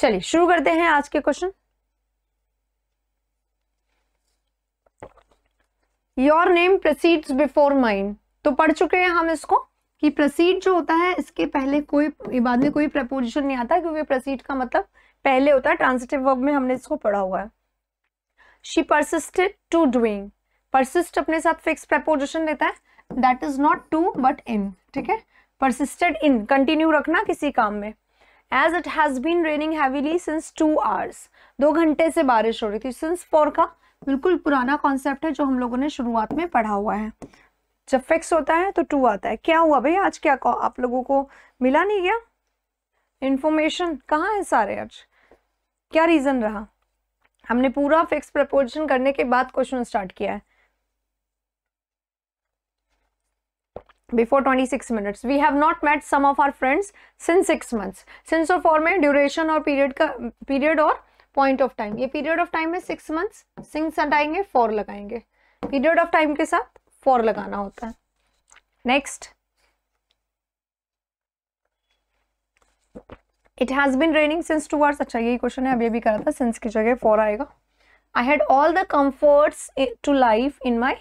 चलिए शुरू करते हैं आज के question your name precedes before mind तो पढ़ चुके हैं हम इसको कि प्रसीड जो होता है इसके पहले कोई बाद में कोई प्रपोजिशन नहीं आता क्योंकि प्रसीड का मतलब पहले होता है ट्रांसिटिव वर्ब में हमने इसको पढ़ा हुआ है she persisted to doing persist अपने साथ फिक्स प्रपोजिशन देता है that is not to but in ठीक है परसिस्टेड इन कंटिन्यू रखना किसी काम में as it has been raining heavily since two hours दो घंटे से बारिश हो रही थी सिंस फोर का बिल्कुल पुराना कॉन्सेप्ट है जो हम लोगों ने शुरुआत में पढ़ा हुआ है जब फिक्स होता है तो टू आता है क्या हुआ भाई आज क्या आप लोगों को मिला नहीं गया इन्फॉर्मेशन कहाँ है सारे आज क्या रीज़न रहा हमने पूरा फिक्स प्रपोजिशन करने के बाद क्वेश्चन स्टार्ट किया है before 26 minutes we have not met some of our friends since 6 months since और for में duration और period का period और point of time ये period of time में 6 months since हटाएंगे for लगाएंगे period of time के साथ for लगाना होता है next it has been raining since two hours अच्छा यही क्वेश्चन है अब ये भी करा था सिंस की जगह फॉर आएगा I had all the comforts to life in my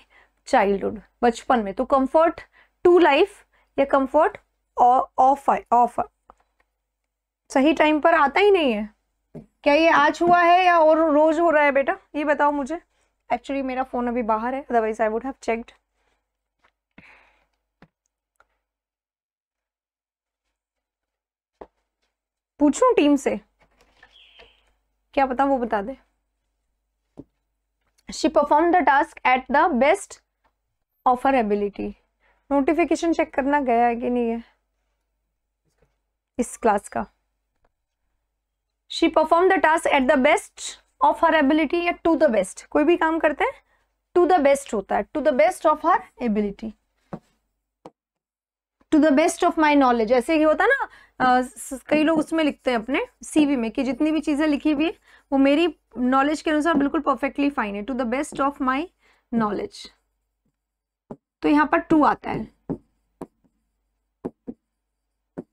childhood बचपन में तो कम्फर्ट टू लाइफ या कंफर्ट ऑफ ऑफ सही टाइम पर आता ही नहीं है क्या ये आज हुआ है या और रोज हो रहा है बेटा ये बताओ मुझे एक्चुअली मेरा फोन अभी बाहर है otherwise I would have checked पूछूं टीम से क्या पता वो बता दे she perform the task at the best of her notification check करना गया है कि नहीं है इस क्लास का she perform the task at the best of her ability या टू द बेस्ट कोई भी काम करते हैं टू द बेस्ट होता है to the best of her ability to the best of my knowledge ऐसे ही होता ना आ, कई लोग उसमें लिखते हैं अपने सीवी में कि जितनी भी चीज़ें लिखी हुई है वो मेरी नॉलेज के अनुसार बिल्कुल परफेक्टली फाइन है to the best of my knowledge तो यहाँ पर टू आता है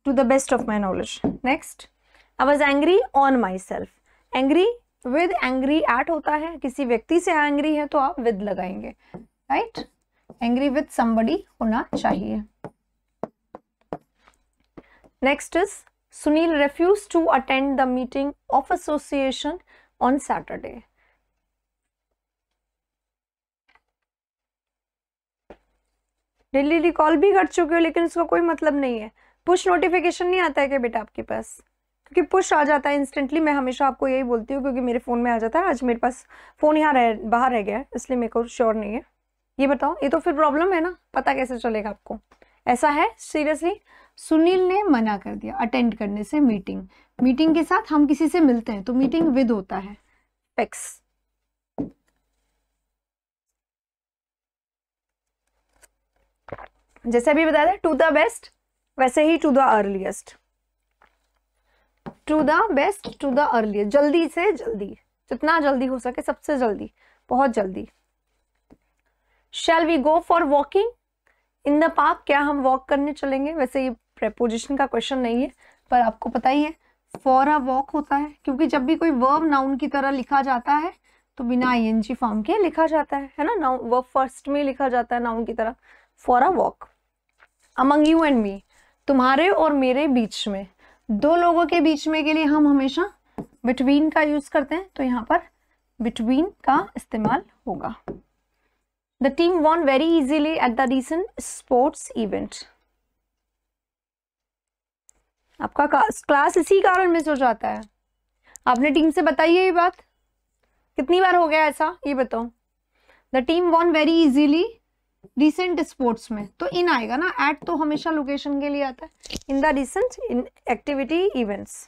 to the best of my knowledge next I was angry on myself angry with angry at होता है किसी व्यक्ति से एंग्री है तो आप विद लगाएंगे राइट एंग्री विद समबडी होना चाहिए next is Sunil refuse to attend the meeting of association on Saturday daily recall भी कर चुके हो लेकिन उसका कोई मतलब नहीं है पुश नोटिफिकेशन नहीं आता है क्या बेटा आपके पास क्योंकि पुश आ जाता है इंस्टेंटली मैं हमेशा आपको यही बोलती हूँ क्योंकि मेरे फ़ोन में आ जाता है आज मेरे पास फ़ोन यहाँ रह बाहर रह गया है इसलिए मेरे को श्योर नहीं है ये बताओ ये तो फिर प्रॉब्लम है ना पता कैसे चलेगा आपको ऐसा है सीरियसली सुनील ने मना कर दिया अटेंड करने से मीटिंग मीटिंग के साथ हम किसी से मिलते हैं तो मीटिंग विद होता है पेक्स जैसे अभी बताया था टू द बेस्ट वैसे ही to the earliest to the best to the earliest जल्दी से जल्दी जितना जल्दी हो सके सबसे जल्दी बहुत जल्दी shall we go for walking in the park क्या हम वॉक करने चलेंगे वैसे ये प्रेपोजिशन का क्वेश्चन नहीं है पर आपको पता ही है फॉर अ वॉक होता है क्योंकि जब भी कोई वर्ब नाउन की तरह लिखा जाता है तो बिना आई एन जी फॉर्म के लिखा जाता है है ना नाउन वर्ब फर्स्ट में लिखा जाता है नाउन की तरह for a walk among you and me तुम्हारे और मेरे बीच में दो लोगों के बीच में के लिए हम हमेशा बिटवीन का यूज करते हैं तो यहाँ पर बिटवीन का इस्तेमाल होगा the team won very easily at the recent sports event आपका क्लास इसी कारण मिस हो जाता है आपने टीम से बताई है ये बात कितनी बार हो गया ऐसा ये बताओ the team won very easily recent sports में तो इन आएगा ना एट तो हमेशा लोकेशन के लिए आता है in the recent in activity events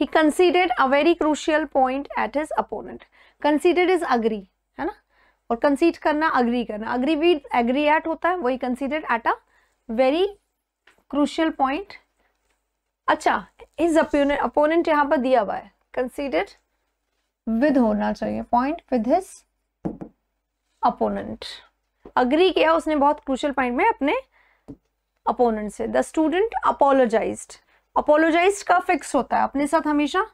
ही considered a very crucial point at his opponent considered is agree है ना और कंसीड करना अग्री करना अग्री विद एग्री एट होता है वही considered at a very crucial point अच्छा इज अपोनेंट यहां पर दिया हुआ है कंसीडर्ड विद होना चाहिए point with his opponent agree किया उसने बहुत क्रूशल पॉइंट में अपने अपोनेंट से द स्टूडेंट अपोलोजाइज अपोलोजाइज का फिक्स होता है अपने साथ हमेशा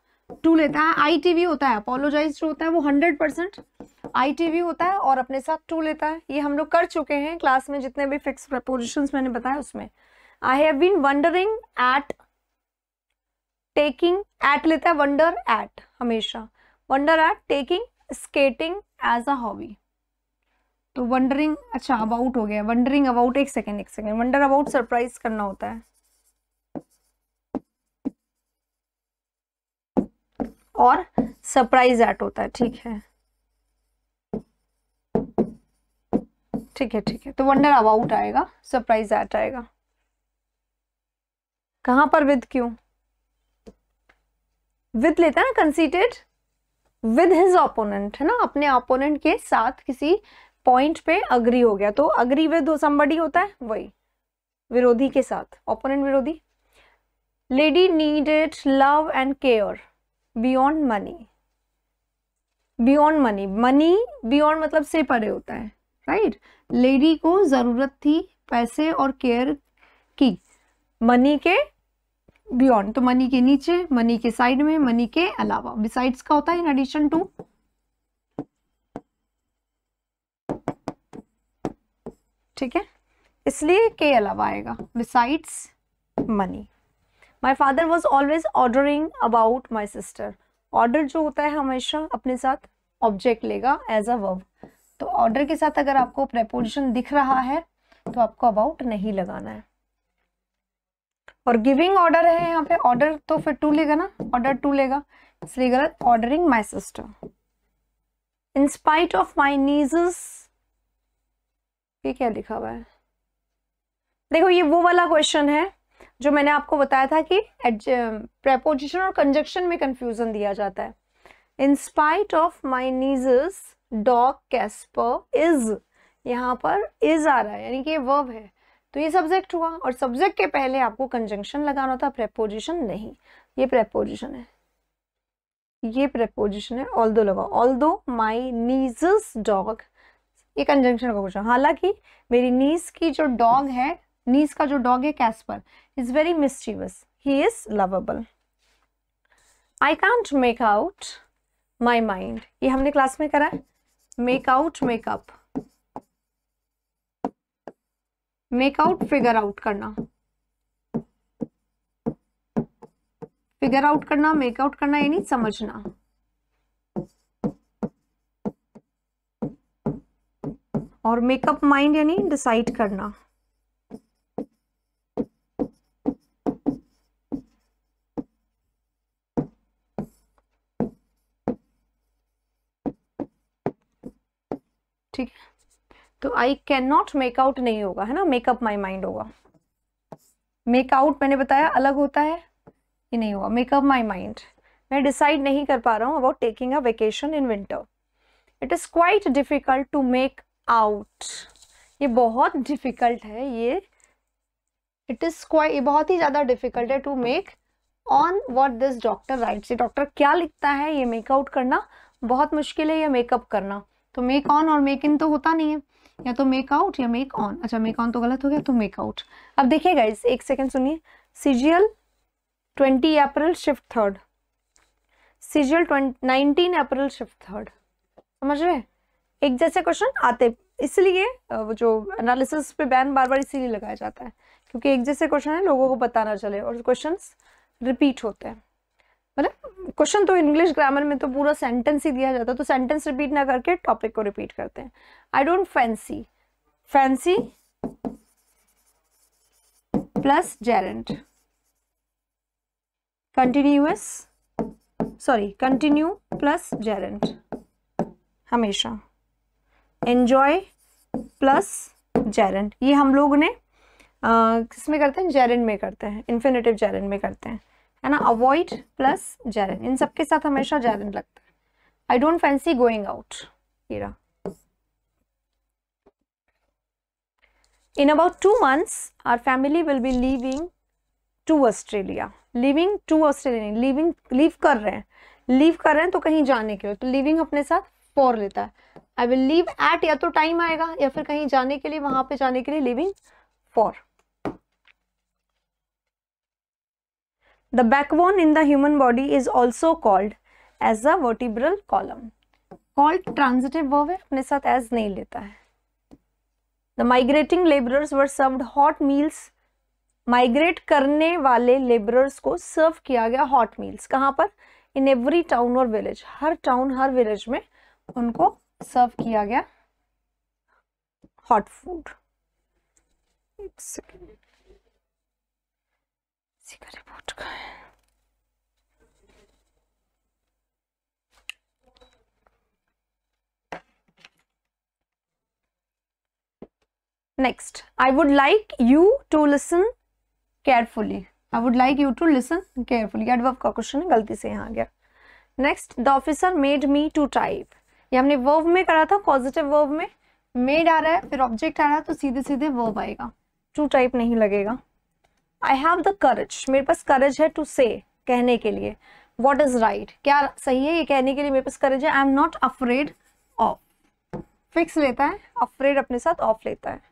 टू लेता है आई टी वी होता है अपोलोजाइज होता है वो hundred percent I T V होता है और अपने साथ टू लेता है ये हम लोग कर चुके हैं क्लास में जितने भी फिक्स प्रपोजिशन मैंने बताया उसमें I have been wondering at taking at लेता है वंडर एट हमेशा wonder at taking skating as a hobby तो वंडरिंग अच्छा अबाउट हो गया वंडरिंग अबाउट एक सेकेंड एक सेकेंड वंडर अबाउट सरप्राइज करना होता है और सरप्राइज एट होता है ठीक है ठीक है ठीक है तो वंडर अबाउट आएगा सरप्राइज एट आएगा कहां पर विद क्यों विद लेता है ना कंसीटेड विद हिज ओपोनेंट है ना अपने ओपोनेंट के साथ किसी पॉइंट पे अग्री हो गया तो अग्री विद समबडी होता है वही विरोधी के साथ ओपोनेंट विरोधी lady needed love and care beyond money beyond money money beyond मतलब से परे होता है राइट right? लेडी को जरूरत थी पैसे और केयर की मनी के बियॉन्ड तो मनी के नीचे मनी के साइड में मनी के अलावा बिसाइड्स का होता है इन एडिशन टू ठीक है इसलिए के अलावा आएगा besides money my father was always ordering about my sister order जो होता है हमेशा अपने साथ ऑब्जेक्ट लेगा एज अ वर्ब तो ऑर्डर के साथ अगर आपको प्रेपोजिशन दिख रहा है तो आपको अबाउट नहीं लगाना है और गिविंग ऑर्डर है यहाँ पे ऑर्डर तो फिर टू लेगा ना ऑर्डर टू लेगा इसलिए गलत ordering my sister in spite of my niece's ये क्या लिखा हुआ है देखो ये वो वाला क्वेश्चन है जो मैंने आपको बताया था कि प्रेपोजिशन और कंजक्शन में कंफ्यूजन दिया जाता है in spite of my niece's dog Casper is यहाँ पर इज आ रहा है यानी कि ये वर्ब है तो ये सब्जेक्ट हुआ और सब्जेक्ट के पहले आपको कंजंक्शन लगाना था प्रेपोजिशन नहीं ये प्रेपोजिशन है ये प्रेपोजिशन है ऑल दो लगा although my niece's dog ये कंजंक्शन का क्वेश्चन हालांकि मेरी नीस की जो डॉग है नीस का जो डॉग है Casper is very mischievous he is lovable I can't make out my mind ये हमने क्लास में करा है make out makeup make out figure out करना फिगर आउट करना मेकआउट आउट करना यानी समझना और मेकअप माइंड यानी डिसाइड करना ठीक तो आई कैन नॉट मेकआउट नहीं होगा है ना मेकअप माई माइंड होगा मेकआउट मैंने बताया अलग होता है ये नहीं होगा मेकअप माई माइंड मैं डिसाइड नहीं कर पा रहा हूँ about taking a vacation in winter it is quite difficult to make out ये बहुत डिफिकल्ट है ये इट इज क्वाइट ये बहुत ही ज़्यादा डिफिकल्ट है to make on what this doctor right ये डॉक्टर क्या लिखता है ये मेकआउट करना बहुत मुश्किल है या मेकअप करना तो मेक ऑन और मेक इन तो होता नहीं है या तो मेक आउट या मेक ऑन अच्छा मेक ऑन तो गलत हो गया तो मेक आउट अब देखिएगा इस एक सेकेंड सुनिए CGL twenty April shift third CGL nineteen April shift third समझ रहे एक जैसे क्वेश्चन आते इसलिए वो जो एनालिसिस पे बैन बार बार इसीलिए लगाया जाता है क्योंकि एक जैसे क्वेश्चन है लोगों को पता ना चले और क्वेश्चन रिपीट होते हैं मतलब क्वेश्चन तो इंग्लिश ग्रामर में तो पूरा सेंटेंस ही दिया जाता है तो सेंटेंस रिपीट ना करके टॉपिक को रिपीट करते हैं I don't fancy fancy plus gerund continuous sorry continue plus gerund हमेशा एंजॉय प्लस जेरन ये हम लोग ने किस में करते हैं जेरन में करते हैं इन्फिनेटिव जेरन में करते हैं है ना अवॉइड प्लस जेरेंड इन सबके साथ हमेशा जेरन लगता है I don't fancy going out here in about two months our family will be leaving to Australia leaving to Australia australia leaving कर रहे हैं लीव कर रहे हैं तो कहीं जाने के लिए तो लिविंग अपने साथ फॉर लेता है आई विल लीव एट या तो टाइम आएगा या फिर कहीं जाने के लिए वहां पे जाने के लिए leaving for the backbone in the human body is also called as a vertebral column called transitive verb है अपने साथ एज नहीं लेता है the migrating labourers were served hot meals migrate करने वाले लेबरर्स को सर्व किया गया हॉट मील्स कहाँ पर इन एवरी टाउन और विलेज हर टाउन हर विलेज में उनको सर्व किया गया हॉट फूड रिपोर्ट का है next I would like you to listen carefully I would like you to listen carefully एडव का क्वेश्चन गलती से यहां आ गया next the officer made me to type ये हमने वर्व में करा था पॉजिटिव वर्व में मेड आ रहा है फिर ऑब्जेक्ट आ रहा है तो सीधे सीधे वर्व आएगा टू टाइप नहीं लगेगा आई हैव द करेज मेरे पास करेज है टू से कहने के लिए वॉट इज राइट क्या सही है ये कहने के लिए मेरे पास करेज है I am not afraid of fix लेता है अफ्रेड अपने साथ ऑफ लेता है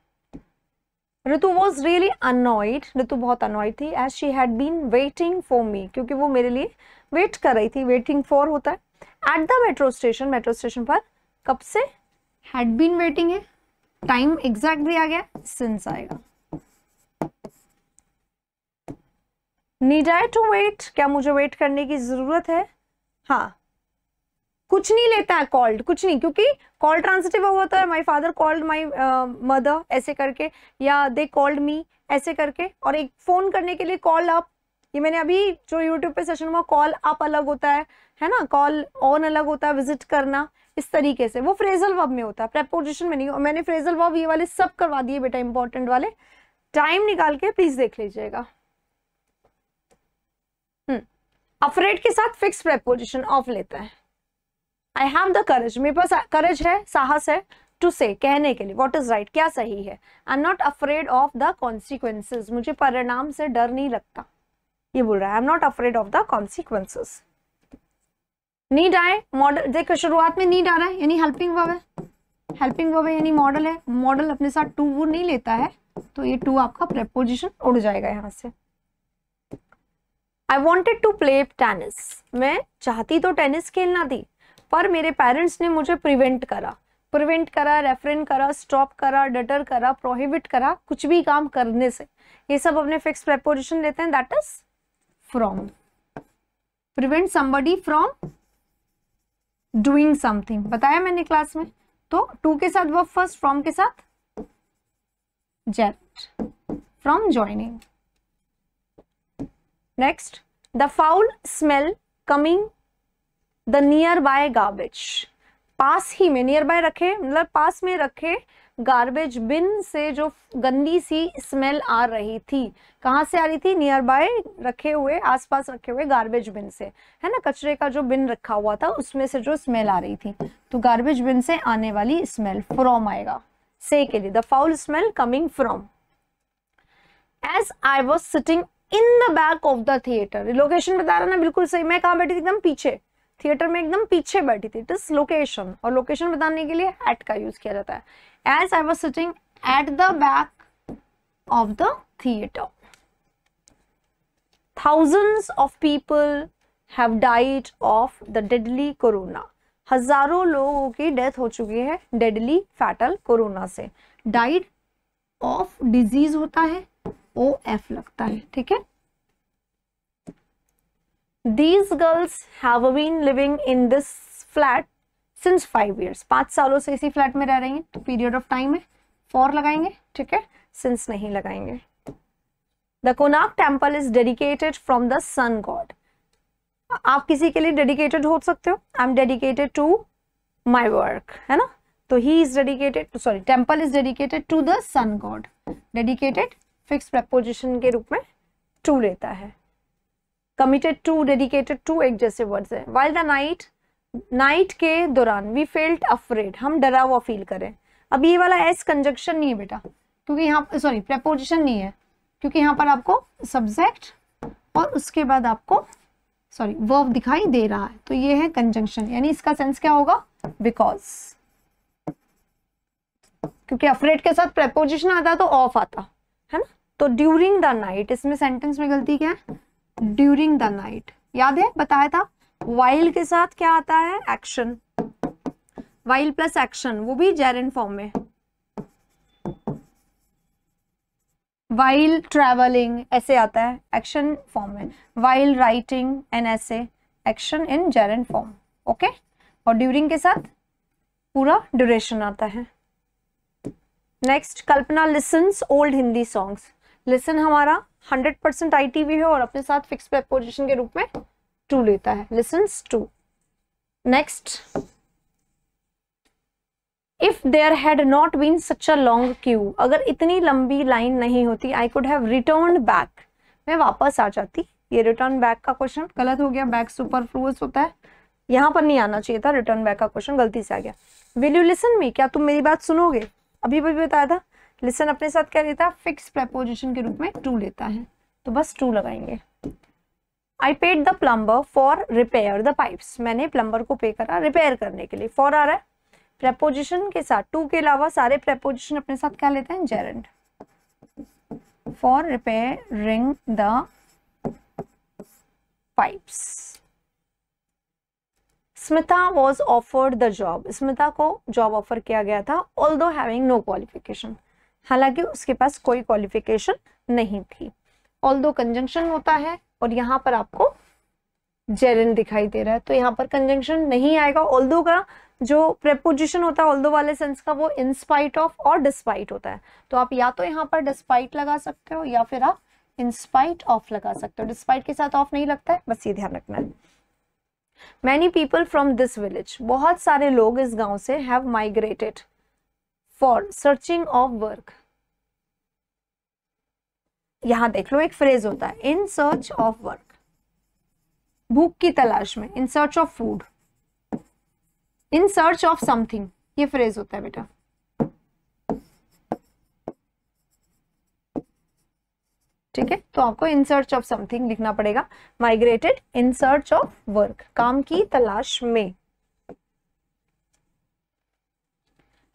Ritu was really annoyed Ritu बहुत अनॉइड थी as she had been waiting for me क्योंकि वो मेरे लिए वेट कर रही थी वेटिंग फॉर होता है at the metro station metro station पर कब से हैड बीन वेटिंग है टाइम एग्जैक्टली दिया गया सिंस आएगा नीड आई टू वेट क्या मुझे वेट करने की जरूरत है हाँ कुछ नहीं लेता है कॉल्ड कुछ नहीं क्योंकि कॉल ट्रांसिटिव होता है my father called my mother ऐसे करके या दे कॉल्ड मी ऐसे करके और एक फ़ोन करने के लिए कॉल अप ये मैंने अभी जो यूट्यूब पे सेशन हुआ कॉल अप अलग होता है है ना कॉल ऑन अलग होता है विजिट करना इस तरीके से वो फ्रेजल वर्ब में होता है प्रेपोजिशन में नहीं और मैंने फ्रेजल वर्ब ये वाले सब करवा दिए बेटा इंपॉर्टेंट वाले टाइम निकाल के प्लीज देख लीजिएगा अफरेड हम्म। के साथ फिक्स प्रेपोजिशन ऑफ लेता है आई हैव द करेज मेरे पास करेज है साहस है टू से कहने के लिए वॉट इज राइट क्या सही है I am not afraid of the consequences मुझे परिणाम से डर नहीं लगता ये बोल रहा है I am not afraid of the consequences need आए मॉडल देखो शुरुआत में नीड आ रहा है यानी हेल्पिंग वर्ब है हेल्पिंग वर्ब है यानी मॉडल है मॉडल अपने साथ टू वो नहीं लेता है तो ये टू आपका प्रेपोजिशन उड़ जाएगा यहाँ से I wanted to play tennis मैं चाहती तो टेनिस खेलना थी पर मेरे पेरेंट्स ने मुझे प्रिवेंट करा प्रिवेंट करा रेफरेन करा स्टॉप करा डटर करा प्रोहिबिट करा कुछ भी काम करने से ये सब अपने फिक्स प्रेपोजिशन लेते हैं that is from prevent somebody from doing something बताया मैंने क्लास में तो टू के साथ वर्ब फर्स्ट फ्रॉम के साथ jet from joining next the foul smell coming the nearby garbage पास ही में नियर बाय रखे मतलब पास में रखे गार्बेज बिन से जो गंदी सी स्मेल आ रही थी कहाँ से आ रही थी नियर बाय रखे हुए आसपास रखे हुए गार्बेज बिन से है ना कचरे का जो बिन रखा हुआ था उसमें से जो स्मेल आ रही थी तो गार्बेज बिन से आने वाली स्मेल फ्रॉम आएगा से के लिए the foul smell coming from as I was sitting in the back of the theatre location बता रहा ना बिल्कुल सही मैं कहाँ बैठी थी एकदम पीछे थिएटर में एकदम पीछे बैठी थी इट इज लोकेशन और लोकेशन बताने के लिए एट का यूज किया जाता है as I was sitting at the back of the theatre thousands of people have died of the deadly corona हजारों लोगों की डेथ हो चुकी है डेडली फैटल कोरोना से डाइट ऑफ डिजीज होता है ओ एफ लगता है ठीक है these girls have been living in this flat since five years पांच सालों से इसी फ्लैट में रह रही हैं तो पीरियड ऑफ टाइम है फॉर लगाएंगे ठीक है सिंस नहीं लगाएंगे the Konark temple is dedicated from the sun god आप किसी के लिए डेडिकेटेड हो सकते हो I am dedicated to my work है ना तो he is dedicated sorry temple is dedicated to the sun god dedicated fix preposition के रूप में टू लेता है committed to dedicated to एक जैसे वर्ड्स हैं वाइल द नाइट नाइट के दौरान वी फेल्ट अफ्रेड हम डरा हुआ फील करें अब ये वाला एस कंजक्शन नहीं है बेटा क्योंकि यहाँ सॉरी प्रपोजिशन नहीं है क्योंकि यहाँ पर आपको सब्जेक्ट और उसके बाद आपको सॉरी वर्ब दिखाई दे रहा है तो ये है कंजंक्शन यानी इसका सेंस क्या होगा बिकॉज क्योंकि अफ्रेड के साथ प्रपोजिशन आता तो ऑफ आता है ना तो ड्यूरिंग द नाइट इसमें सेंटेंस में गलती क्या है ड्यूरिंग द नाइट याद है बताया था वाइल के साथ क्या आता है एक्शन वाइल प्लस एक्शन वो भी जेरन फॉर्म में वाइल ट्रेवलिंग ऐसे आता है एक्शन फॉर्म में वाइल राइटिंग एन ऐसे action in gerund form okay और ड्यूरिंग के साथ पूरा ड्यूरेशन आता है next Kalpana listens old Hindi songs lesson हमारा 100 परसेंट आई टी भी है और अपने साथ फिक्स प्रेपोजिशन के रूप में टू लेता है lesson two next if there had not been such a long queue अगर इतनी लंबी लाइन नहीं होती I could have return back मैं वापस आ जाती ये रिटर्न बैक का क्वेश्चन गलत हो गया बैक फ्लूस होता है यहाँ पर नहीं आना चाहिए था रिटर्न बैक का क्वेश्चन गलती से आ गया विल यू लिसन मी क्या तुम मेरी बात सुनोगे अभी भी बताया था लिसन अपने साथ क्या लेता है फिक्स प्रपोजिशन के रूप में टू लेता है तो बस टू लगाएंगे I paid the plumber for repair the pipes मैंने प्लम्बर को पे करा रिपेयर करने के लिए फॉर आ रहा है प्रपोजिशन के साथ टू के अलावा सारे प्रपोजिशन अपने साथ क्या लेते हैं gerund for ring the pipes Smita was offered the job Smita को जॉब ऑफर किया गया था ऑल दो हैविंग नो क्वालिफिकेशन हालांकि उसके पास कोई क्वालिफिकेशन नहीं थी ऑल दो कंजंक्शन होता है और यहाँ पर आपको जेरन दिखाई दे रहा है तो यहाँ पर कंजंक्शन नहीं आएगा ऑल दो का जो प्रेपोजिशन होता है ऑल दो वाले सेंस का वो इंस्पाइट ऑफ और डिस्पाइट होता है तो आप या तो यहाँ पर डिस्पाइट लगा सकते हो या फिर आप इंस्पाइट ऑफ लगा सकते हो डिस्पाइट के साथ ऑफ नहीं लगता है बस ये ध्यान रखना है many people from this village बहुत सारे लोग इस गाँव से have migrated for searching of work यहां देख लो एक फ्रेज होता है इन सर्च ऑफ वर्क भूख की तलाश में in search of food in search of something ये फ्रेज होता है बेटा ठीक है तो आपको इन सर्च ऑफ समथिंग लिखना पड़ेगा migrated in search of work काम की तलाश में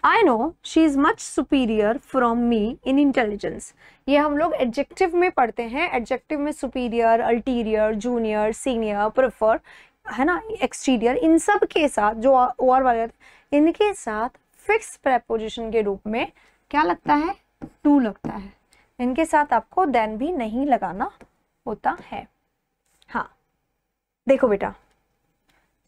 I know she is much superior from me in intelligence ये हम लोग एडजेक्टिव में पढ़ते हैं एडजेक्टिव में superior ulterior junior senior prefer है ना एक्सटीरियर इन सब के साथ जो ओवर वाले इनके साथ फिक्स प्रेपोजिशन के रूप में क्या लगता है टू लगता है इनके साथ आपको देन भी नहीं लगाना होता है हाँ देखो बेटा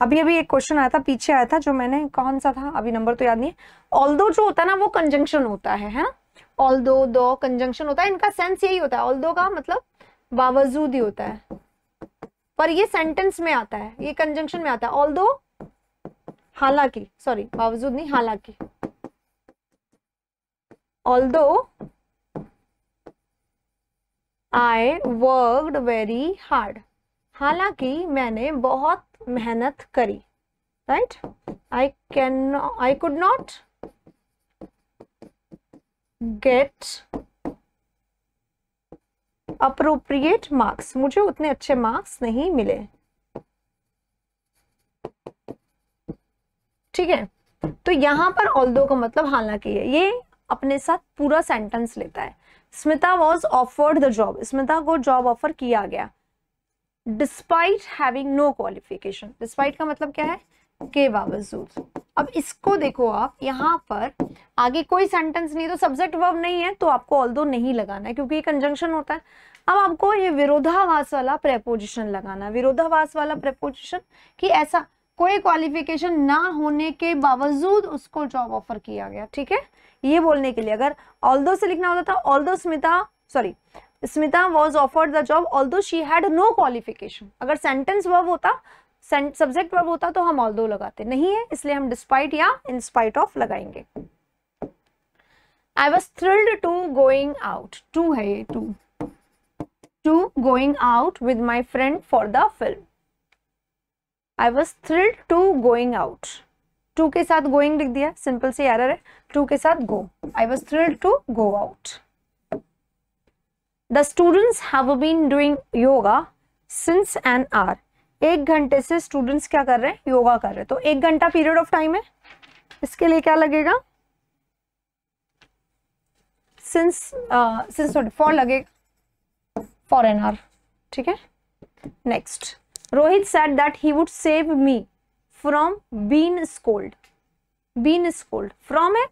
अभी अभी एक क्वेश्चन आया था पीछे आया था जो मैंने कौन सा था अभी नंबर तो याद नहीं है ऑल्दो जो होता है ना वो कंजंक्शन होता है है ना ऑल दो कंजंक्शन होता है इनका सेंस यही होता है ऑल्दो का मतलब बावजूद ही होता है पर ये सेंटेंस में आता है ये कंजंक्शन में आता है ऑल्दो हालांकि सॉरी बावजूद नहीं हालांकि दो आई वर्कड वेरी हार्ड हालांकि मैंने बहुत मेहनत करी right I can I could not get appropriate marks मुझे उतने अच्छे मार्क्स नहीं मिले ठीक है तो यहां पर ऑल्दो का मतलब हालांकि है ये अपने साथ पूरा सेंटेंस लेता है Smita was offered the job Smita को जॉब ऑफर किया गया despite having no qualification despite का मतलब क्या है के बावजूद अब इसको देखो आप यहाँ पर आगे कोई सेंटेंस नहीं तो सब्जेक्ट वर्ब नहीं है तो आपको ऑल दो नहीं लगाना है क्योंकि ये कंजंक्शन होता है अब आपको ये विरोधावास वाला प्रेपोजिशन लगाना है विरोधावास वाला प्रेपोजिशन कि ऐसा कोई क्वालिफिकेशन ना होने के बावजूद उसको जॉब ऑफर किया गया ठीक है ये बोलने के लिए अगर ऑल दो से लिखना होता था although Smita sorry Smita was offered the job although she had no qualification अगर सेंटेंस वर्ब होता सब्जेक्ट वर्ब होता तो हम दो लगाते नहीं है इसलिए हम डिस्पाइट या इंस्पाइट ऑफ लगाएंगे I was thrilled to going out to है ये to to going out with my friend for the film I was thrilled to going out to के साथ गोइंग लिख दिया सिंपल से एरर है टू के साथ go I was thrilled to go out the students have been doing yoga since an hour एक घंटे से स्टूडेंट्स क्या कर रहे हैं योगा कर रहे हैं तो एक घंटा पीरियड ऑफ टाइम है इसके लिए क्या लगेगा सिंस सिंस सॉरी फॉर लगेगा फॉर एन आर ठीक है next Rohit said that he would save me from been scolded been scolded from है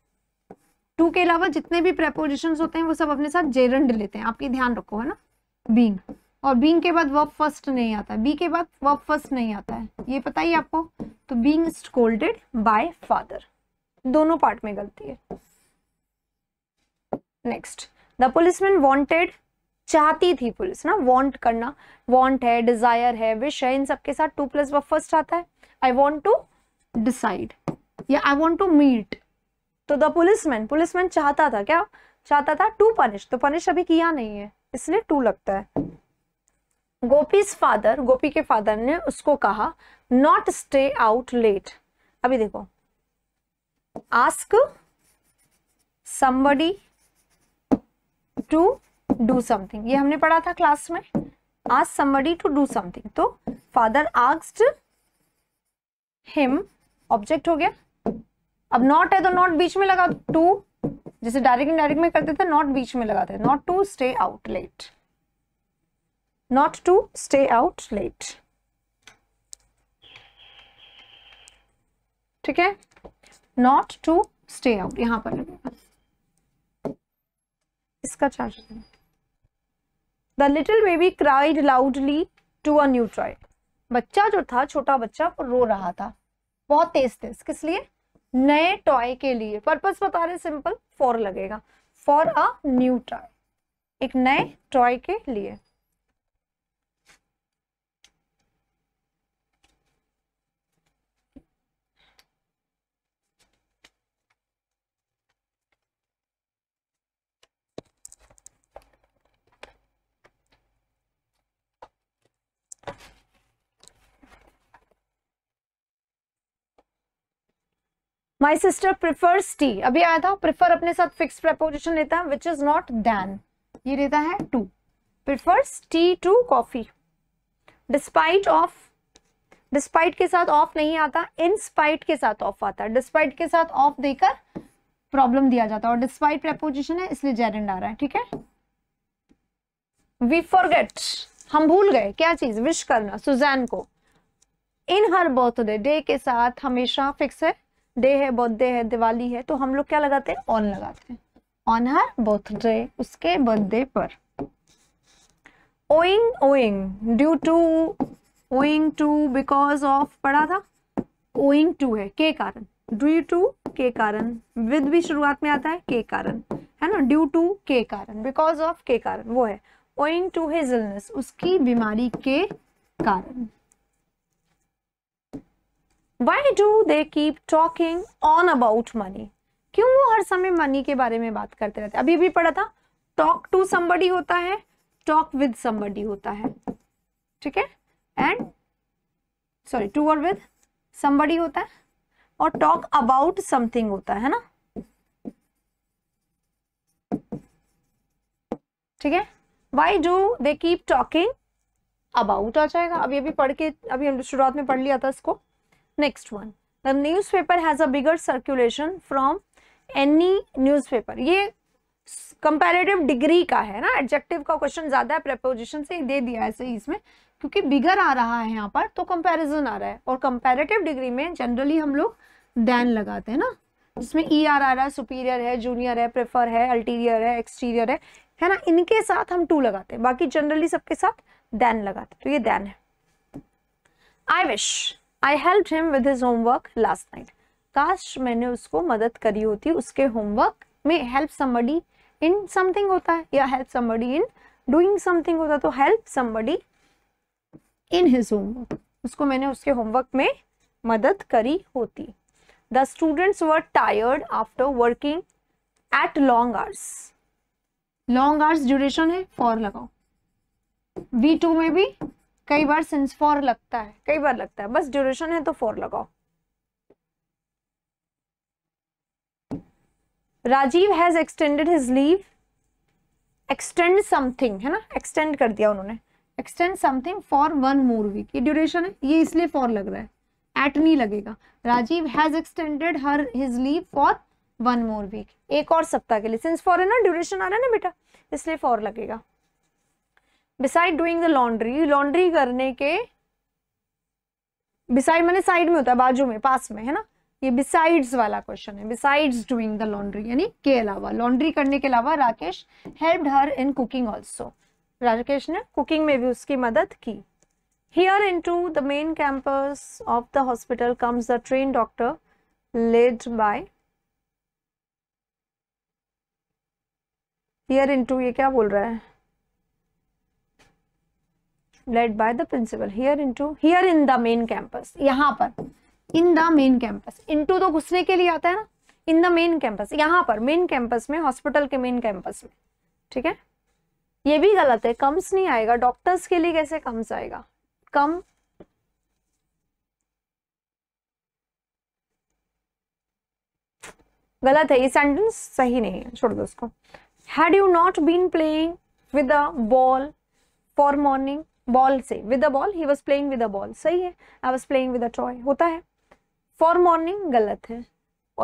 टू के अलावा जितने भी प्रेपोजिशन होते हैं वो सब अपने साथ जेरंड लेते हैं आपकी ध्यान रखो है ना बींग और बींग के बाद वर्ब फर्स्ट नहीं आता बी के बाद वर्ब फर्स्ट नहीं आता है ये पता ही आपको तो बींग स्कोल्डेड बाय फादर दोनों पार्ट में गलती है नेक्स्ट द पुलिसमैन वांटेड चाहती थी पुलिस ना वांट करना वांट है डिजायर है विश है इन सबके साथ टू प्लस वर्ब फर्स्ट आता है आई वॉन्ट टू डिसाइड या आई वॉन्ट टू मीट तो द पुलिसमैन पुलिसमैन चाहता था क्या चाहता था टू पनिश तो पनिश अभी किया नहीं है इसलिए टू लगता है गोपीज फादर गोपी के फादर ने उसको कहा नॉट स्टे आउट लेट अभी देखो ask somebody to do something ये हमने पढ़ा था क्लास में ask somebody to do something तो फादर आस्क्ड हिम ऑब्जेक्ट हो गया अब नॉट है तो नॉट बीच में लगा टू जैसे डायरेक्ट डायरेक्ट में करते थे नॉट बीच में लगाते not to stay out late not to stay out late ठीक है नॉट टू स्टे आउट यहां पर इसका charge the little baby cried loudly to a new tried बच्चा जो था छोटा बच्चा वो रो रहा था बहुत तेज तेज किस लिए नए टॉय के लिए पर्पस बता रहे सिंपल फॉर लगेगा फॉर अ न्यू टॉय एक नए टॉय के लिए माई सिस्टर प्रिफर्स टी अभी आया था प्रिफर अपने साथ फिक्स प्रपोजिशन लेता है विच इज नॉट दैन ये रहता है to prefers tea to coffee despite of despite के साथ ऑफ नहीं आता इन स्पाइट के साथ ऑफ आता है डिस्पाइट के साथ ऑफ देकर प्रॉब्लम दिया जाता है और डिस्पाइट प्रपोजिशन है इसलिए जेरेंड आ रहा है ठीक है वी फॉरगेट हम भूल गए क्या चीज विश करना सुजैन को इन हर बर्थडे डे के साथ हमेशा फिक्स है डे है बर्थडे है दिवाली है तो हम लोग क्या लगाते हैं ऑन लगाते हैं ऑन हर बर्थडे उसके बर्थडे पर owing owing due to owing to because of पढ़ा था ओइंग टू है के कारण ड्यू टू के कारण विद भी शुरुआत में आता है के कारण है ना ड्यू टू के कारण बिकॉज ऑफ के कारण वो है ओइंग टू हिज इलनेस उसकी बीमारी के कारण why do they keep talking on about money क्यों वो हर समय मनी के बारे में बात करते रहते अभी भी पढ़ा था टॉक टू समबडी होता है टॉक विद समबडी होता है ठीक है एंड सॉरी टू और विद समबडी होता है और टॉक अबाउट समथिंग होता है ना ठीक है why do they keep talking about आ जाएगा अभी अभी पढ़ के अभी हम शुरुआत में पढ़ लिया था इसको next one the newspaper has a bigger circulation from any newspaper ये कंपेरेटिव डिग्री का है ना एडजेक्टिव का क्वेश्चन ज़्यादा है प्रपोजिशन से ही दे दिया है सही इसमें क्योंकि बिगर आ रहा है यहाँ पर तो कंपेरिजन आ रहा है और कंपेरेटिव डिग्री में जनरली हम लोग दैन लगाते हैं ना जिसमें ई आर आ रहा है सुपीरियर है जूनियर है प्रेफर है अल्टीरियर है एक्सटीरियर है है ना इनके साथ हम टू लगाते हैं बाकी जनरली सबके साथ दैन लगाते हैं तो ये दैन है I wish I help him with his homework last night काश मैंने उसको मदद करी होती उसके होमवर्क में हेल्प समबडी इन समथिंग होता है या help somebody in doing something होता है तो help somebody in his homework उसको मैंने उसके होमवर्क में मदद करी होती the students were tired after working at long hours long hours duration है फॉर लगाओ वी टू में भी कई बार सिंस फॉर लगता है कई बार लगता है बस ड्यूरेशन है तो फॉर लगाओ Rajiv has extended his leave extend something है ना एक्सटेंड कर दिया उन्होंने extend something for one more week ये ड्यूरेशन है ये इसलिए फॉर लग रहा है एट नहीं लगेगा Rajiv has extended her his leave for one more week एक और सप्ताह के लिए सिंस फॉर है ना ड्यूरेशन आ रहा है ना बेटा इसलिए फॉर लगेगा beside doing the laundry laundry करने के बिसाइड मैंने साइड में होता है बाजू में पास में है ना ये बिसाइड्स वाला क्वेश्चन है बिसाइड्स डूइंग द लॉन्ड्री यानी के अलावा लॉन्ड्री करने के अलावा Rakesh help her in cooking also Rakesh ने कुकिंग में भी उसकी मदद की here into the main campus of the hospital comes the train doctor led by here into ये क्या बोल रहा है led by the principal here into here in the main campus यहाँ पर in the main campus into तो घुसने के लिए आता है ना इन द मेन कैंपस यहाँ पर मेन कैंपस में हॉस्पिटल के मेन कैंपस में ठीक है ये भी गलत है कम्स नहीं आएगा डॉक्टर्स के लिए कैसे कम्स आएगा कम गलत है ये सेंटेंस सही नहीं है छोड़ दो उसको had you not been playing with the ball for morning ball से with a ball he was playing with a ball सही है I was playing with a toy होता है फॉर मॉर्निंग गलत है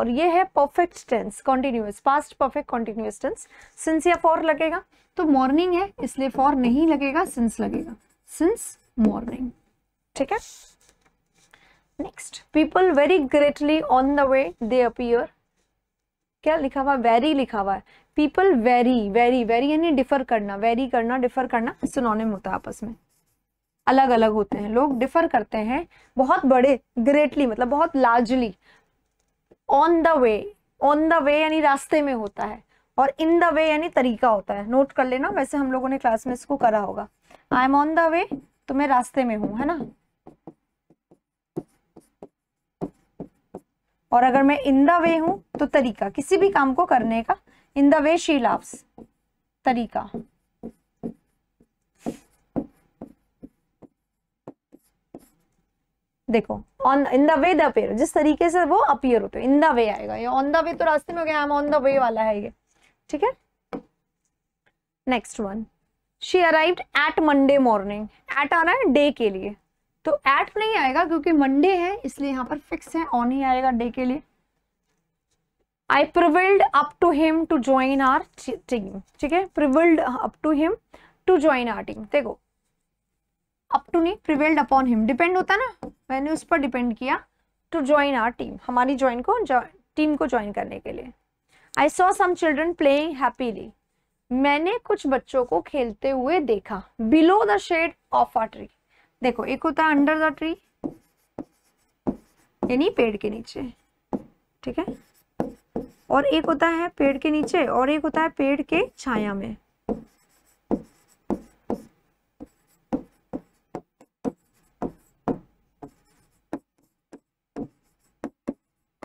और ये है perfect tense continuous past perfect continuous tense since या फॉर लगेगा तो मॉर्निंग है इसलिए फॉर नहीं लगेगा सिंस लगेगा सिंस मॉर्निंग ठीक है next people vary greatly on the way they appear क्या लिखा हुआ वेरी लिखा हुआ है पीपल वेरी वेरी वेरी यानी डिफर करना वेरी करना डिफर करना सिनोनिम होता है आपस में अलग अलग होते हैं लोग डिफर करते हैं बहुत बड़े ग्रेटली मतलब बहुत largely on the way on the way यानी रास्ते में होता है और इन द वे यानी तरीका होता है नोट कर लेना वैसे हम लोगों ने क्लास में इसको करा होगा I am on the way तो मैं रास्ते में हूं है ना और अगर मैं इन द वे हूं तो तरीका किसी भी काम को करने का in the way she loves तरीका देखो ऑन इन द वे दर जिस तरीके से वो अपियर होते इन द वे आएगा ये ऑन द वे तो रास्ते में हो गया ऑन द वे वाला है ये ठीक है next one she arrive at Monday morning at आना है डे के लिए तो एट नहीं आएगा क्योंकि मंडे है इसलिए यहाँ पर फिक्स है ऑन ही आएगा डे के लिए I prevailed up to him to join our team ठीक है prevailed up to him to join our team देखो अप टू नी प्रिवेल्ड अपॉन हिम डिपेंड होता ना मैंने उस पर डिपेंड किया टू ज्वाइन आर टीम हमारी ज्वाइन को टीम को ज्वाइन करने के लिए I saw some children playing happily मैंने कुछ बच्चों को खेलते हुए देखा below the shade of a tree देखो एक होता है अंडर द ट्री यानी पेड़ के नीचे ठीक है और एक होता है पेड़ के नीचे और एक होता है पेड़ के छाया में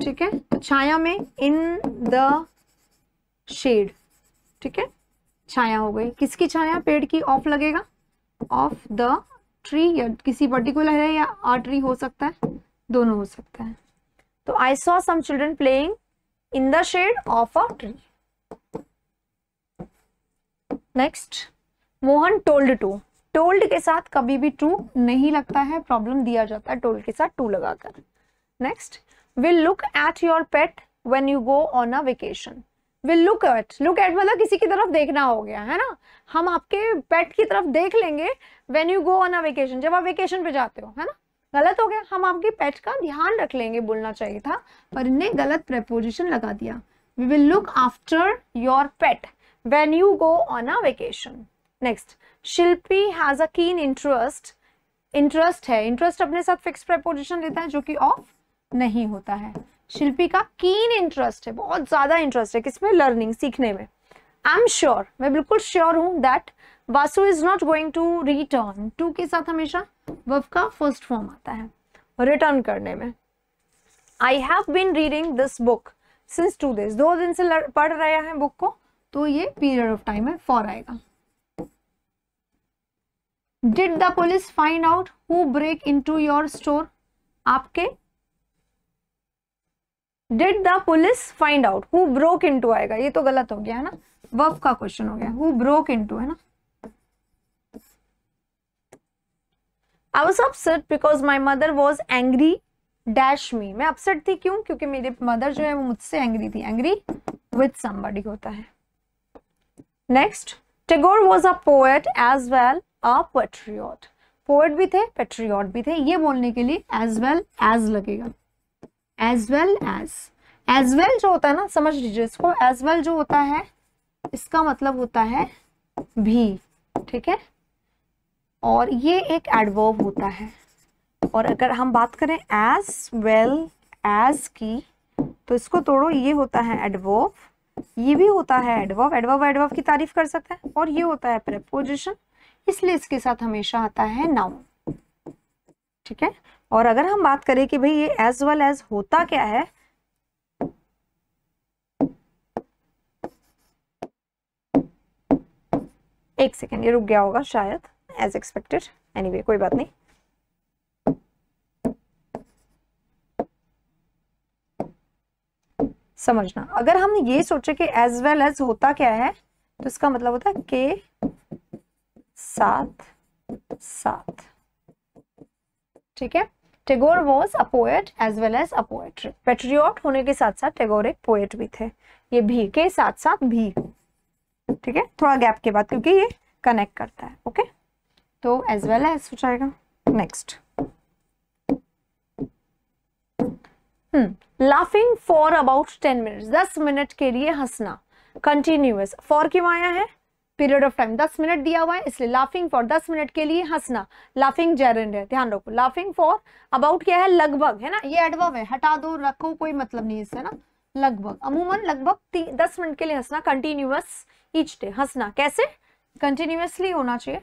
ठीक है तो छाया में इन द शेड ठीक है छाया हो गई किसकी छाया पेड़ की ऑफ लगेगा ऑफ द ट्री या किसी पर्टिकुलर है या आ ट्री हो सकता है दोनों हो सकता है तो I saw some children playing in the shade of a tree next Mohan told to told के साथ कभी भी टू नहीं लगता है प्रॉब्लम दिया जाता है टोल्ड के साथ टू लगाकर next will look at your pet when you go on a vacation will look at look at मतलब किसी की तरफ देखना हो गया है ना हम आपके पेट की तरफ देख लेंगे when you go on a vacation जब आप वेकेशन पे जाते हो है ना गलत हो गया हम आपकी पेट का ध्यान रख लेंगे बोलना चाहिए था पर इन्हें गलत प्रपोजिशन लगा दिया we will look after your pet when you go on a vacation next Shilpi has a keen interest interest है इंटरेस्ट अपने साथ फिक्स प्रपोजिशन लेता है जो कि ऑफ नहीं होता है शिल्पी का कीन इंटरेस्ट है बहुत ज़्यादा इंटरेस्ट है किसमें लर्निंग सीखने में आई एम श्योर मैं बिल्कुल श्योर हूँ that Vasu is not going to return to के साथ हमेशा वर्ब का फर्स्ट फॉर्म आता है रिटर्न करने में I have been reading this book since two days दो दिन से पढ़ रहे हैं बुक को तो ये पीरियड ऑफ टाइम है फॉर आएगा did the police find out who break into your store आपके did the police find out who broke to आएगा ये तो गलत हो गया है ना वफ का क्वेश्चन हो गया हु ब्रोक टू है ना I was upset because my mother was angry dash me मैं अपसेट थी क्यों क्योंकि मेरे मदर जो है वो मुझसे एंग्री थी एंग्री विथ समबडी होता है next Tagore was a poet as well a patriot poet भी थे पेट्रियॉट भी थे ये बोलने के लिए एज वेल एज लगेगा as well as as well जो होता है ना समझ लीजिए इसको एज वेल जो होता है इसका मतलब होता है भी ठीक है और ये एक एडवर्ब होता है और अगर हम बात करें एज वेल एज की तो इसको तोड़ो ये होता है एडवर्ब ये भी होता है एडवर्ब एडवर्ब एडवर्ब की तारीफ कर सकते हैं और ये होता है प्रेपोजिशन इसलिए इसके साथ हमेशा आता है नाउन ठीक है और अगर हम बात करें कि भाई ये एज वेल एज होता क्या है एक सेकेंड ये रुक गया होगा शायद एज एक्सपेक्टेड एनीवे कोई बात नहीं समझना अगर हम ये सोचे कि एज वेल एज होता क्या है तो इसका मतलब होता है के साथ साथ ठीक है Tagore was a poet as well as a poetry patriot होने के साथ साथ टेगोर एक पोएट भी थे ये भी के साथ साथ भी ठीक है थोड़ा गैप के बाद क्योंकि ये कनेक्ट करता है ओके तो एज वेल एज हो जाएगा next laughing for about ten minute दस मिनट के लिए हंसना कंटिन्यूस फॉर क्यों आया है पीरियड ऑफ टाइम दस मिनट दिया हुआ है इसलिए लाफिंग फॉर दस मिनट के लिए हंसना लाफिंग जेरेंड है ध्यान रखो लाफिंग फॉर अबाउट क्या है लगभग है ना ये एडवर्ब है हटा दो रखो कोई मतलब नहीं इससे ना लगभग अमूमन लगभग दस मिनट के लिए हंसना कंटिन्यूअस ईच डे हंसना कैसे कंटिन्यूअसली होना चाहिए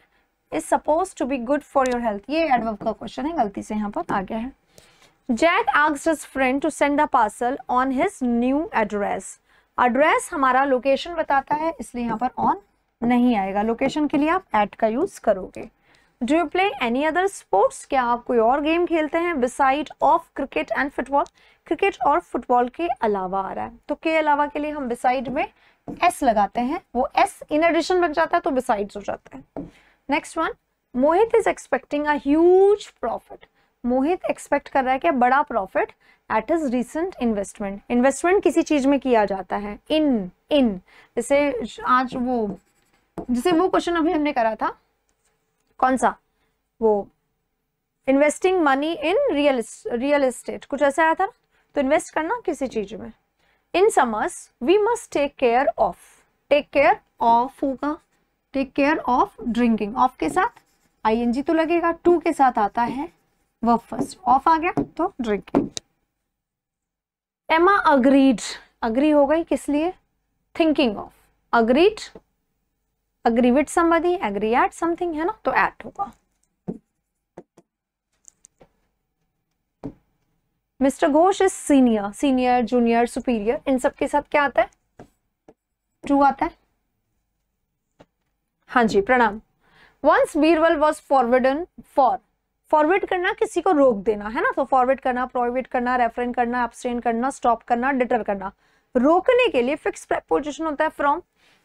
is suppose to be good for your health ये एडवर्ब का क्वेश्चन है गलती से यहाँ पर आ गया है Jack asks his friend to send a parcel on his new address address हमारा लोकेशन बताता है इसलिए यहाँ पर ऑन नहीं आएगा लोकेशन के लिए आप एट का यूज करोगे do you play any other sports क्या आप कोई और गेम खेलते हैं beside of cricket and football cricket और फुटबॉल के अलावा आ रहा है तो के अलावा के लिए हम बिसाइड में एस लगाते हैं वो एस इन एडिशन बन जाता है तो बिसाइड हो जाता है next one Mohit is expecting a profit Mohit expect कर रहा है कि बड़ा profit at is recent investment investment किसी चीज में किया जाता है इन इन जैसे आज वो जैसे वो क्वेश्चन अभी हमने करा था कौन सा वो investing money in real real estate कुछ ऐसा आया था तो इन्वेस्ट करना किसी चीज में in summers we must take care of take care of होगा take care of drinking of के साथ आईएनजी तो लगेगा टू के साथ आता है वह फर्स्ट ऑफ आ गया तो ड्रिंकिंग एमा अग्रीड अग्री हो गई किस लिए thinking of agreed agree with somebody agree at something है ना तो एट होगा mister Ghosh is senior senior junior superior इन सब के साथ क्या आता है ट्रू आता है हाँ जी प्रणाम once Birbal was forwarded for forward करना किसी को रोक देना है ना तो फॉरवर्ड करना प्रोविड करना रेफरेंट करना एब्सटेन करना स्टॉप करना डिटर करना रोकने के लिए फिक्स प्रेपोजिशन होता है फ्रॉम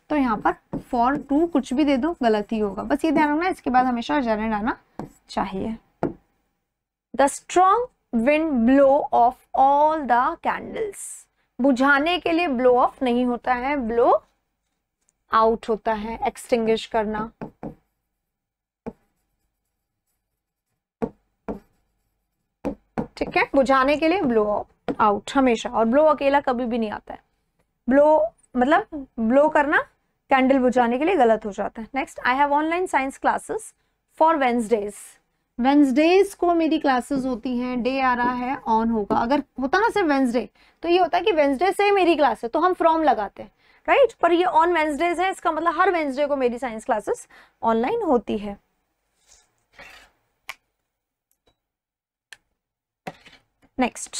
तो यहाँ पर फॉर टू कुछ भी दे दो गलत ही होगा बस ये ध्यान रखना इसके बाद हमेशा जेनेड आना चाहिए the strong wind blow off all the candles बुझाने के लिए ब्लो ऑफ नहीं होता है ब्लो आउट होता है एक्सटिंग करना ठीक है बुझाने के लिए ब्लो आउट हमेशा और ब्लो अकेला कभी भी नहीं आता है ब्लो मतलब ब्लो करना कैंडल बुझाने के लिए गलत हो जाता है next I have online science classes for Wednesdays Wednesdays को मेरी क्लासेस होती हैं डे आ रहा है ऑन होगा अगर होता ना सिर्फ वेंसडे तो ये होता है कि वेंसडे से मेरी क्लास है तो हम फ्रॉम लगाते हैं राइट right? पर ये ऑन वेंसडेज है इसका मतलब हर वेंसडे को मेरी साइंस क्लासेस ऑनलाइन होती है next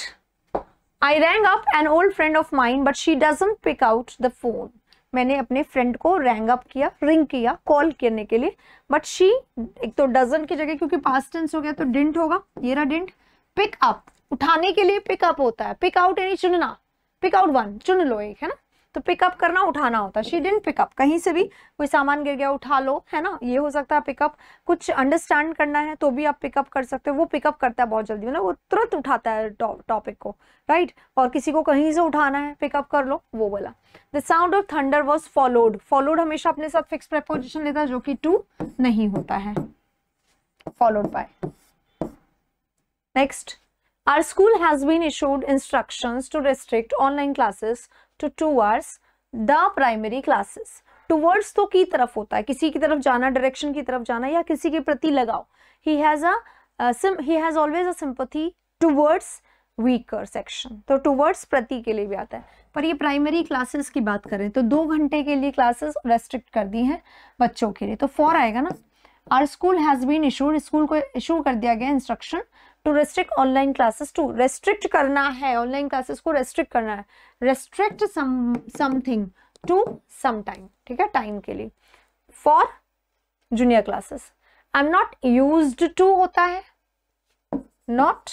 I rang up an old friend of mind but she doesn't pick out the phone मैंने अपने फ्रेंड को रैंग अप किया रिंग किया कॉल करने के लिए बट शी एक तो डजन की जगह क्योंकि पास टेंस हो गया तो डिंट होगा ये रहा डिंट पिक अप उठाने के लिए पिक अप होता है पिक आउट यानी चुनना पिक आउट वन चुन लो एक है ना तो पिकअप करना उठाना होता है शी डिंट पिकअप कहीं से भी कोई सामान गिर गया उठा लो है ना ये हो सकता है पिकअप कुछ अंडरस्टैंड करना है तो भी आप पिकअप कर सकते हो वो पिकअप करता है बहुत जल्दी मतलब वो तुरंत उठाता है टॉपिक को राइट और किसी को कहीं से उठाना है पिकअप कर लो वो बोला the sound of thunder was followed followed हमेशा अपने साथ फिक्स प्रेपोजिशन लेता है जो कि टू नहीं होता है followed by next our school has been issued instructions to restrict online classes to towards the primary classes towards तो की तरफ होता है किसी की तरफ जाना डायरेक्शन की तरफ जाना या किसी के प्रति लगाओ he has he has always a sympathy towards weaker section तो टूवर्ड्स प्रति के लिए भी आता है पर ये प्राइमरी क्लासेस की बात करें तो दो घंटे के लिए क्लासेस रेस्ट्रिक्ट कर दी हैं बच्चों के लिए तो फॉर आएगा ना our school has been issued school को इशू कर दिया गया instruction to restrict online classes to restrict करना है ऑनलाइन क्लासेस को रेस्ट्रिक्ट करना है restrict something to some time ठीक है टाइम के लिए for junior classes I am not use to होता है not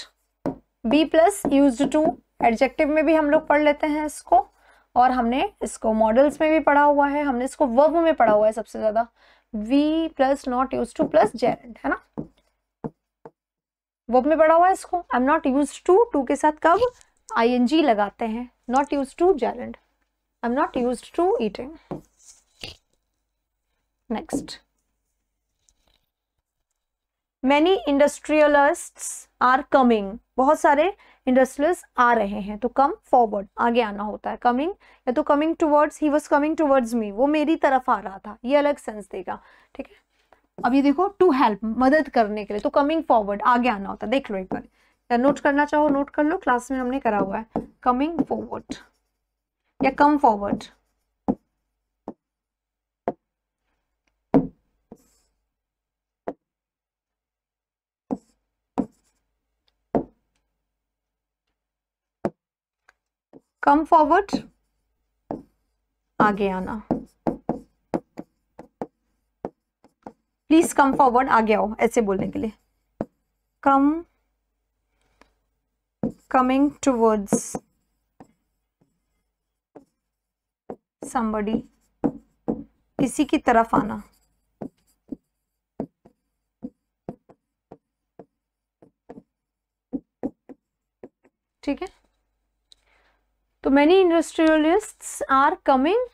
be plus use to adjective में भी हम लोग पढ़ लेते हैं इसको और हमने इसको मॉडल्स में भी पढ़ा हुआ है हमने इसको वर्ब में पढ़ा हुआ है सबसे ज्यादा V plus not use to plus gerund है ना वर्ब में पढ़ा हुआ है इसको I am not use to to के साथ कब आई एन जी लगाते हैं नॉट यूज टू जैलेंड I am not use to eating next many industrialists are coming बहुत सारे इंडस्ट्रियलिस्ट आ रहे हैं तो कम फॉरवर्ड आगे आना होता है कमिंग या तो coming towards he was coming towards me वो मेरी तरफ आ रहा था ये अलग सेंस देगा ठीक है अब ये देखो टू हेल्प मदद करने के लिए तो कमिंग फॉरवर्ड आगे आना होता है देख लो एक बार या नोट करना चाहो नोट कर लो क्लास में हमने करा हुआ है कमिंग फॉरवर्ड या कम फॉरवर्ड कम फॉरवर्ड आगे आना प्लीज कम फॉरवर्ड आगे आओ ऐसे बोलने के लिए कम कमिंग टूवर्ड्स somebody किसी की तरफ आना ठीक है तो many industrialist are coming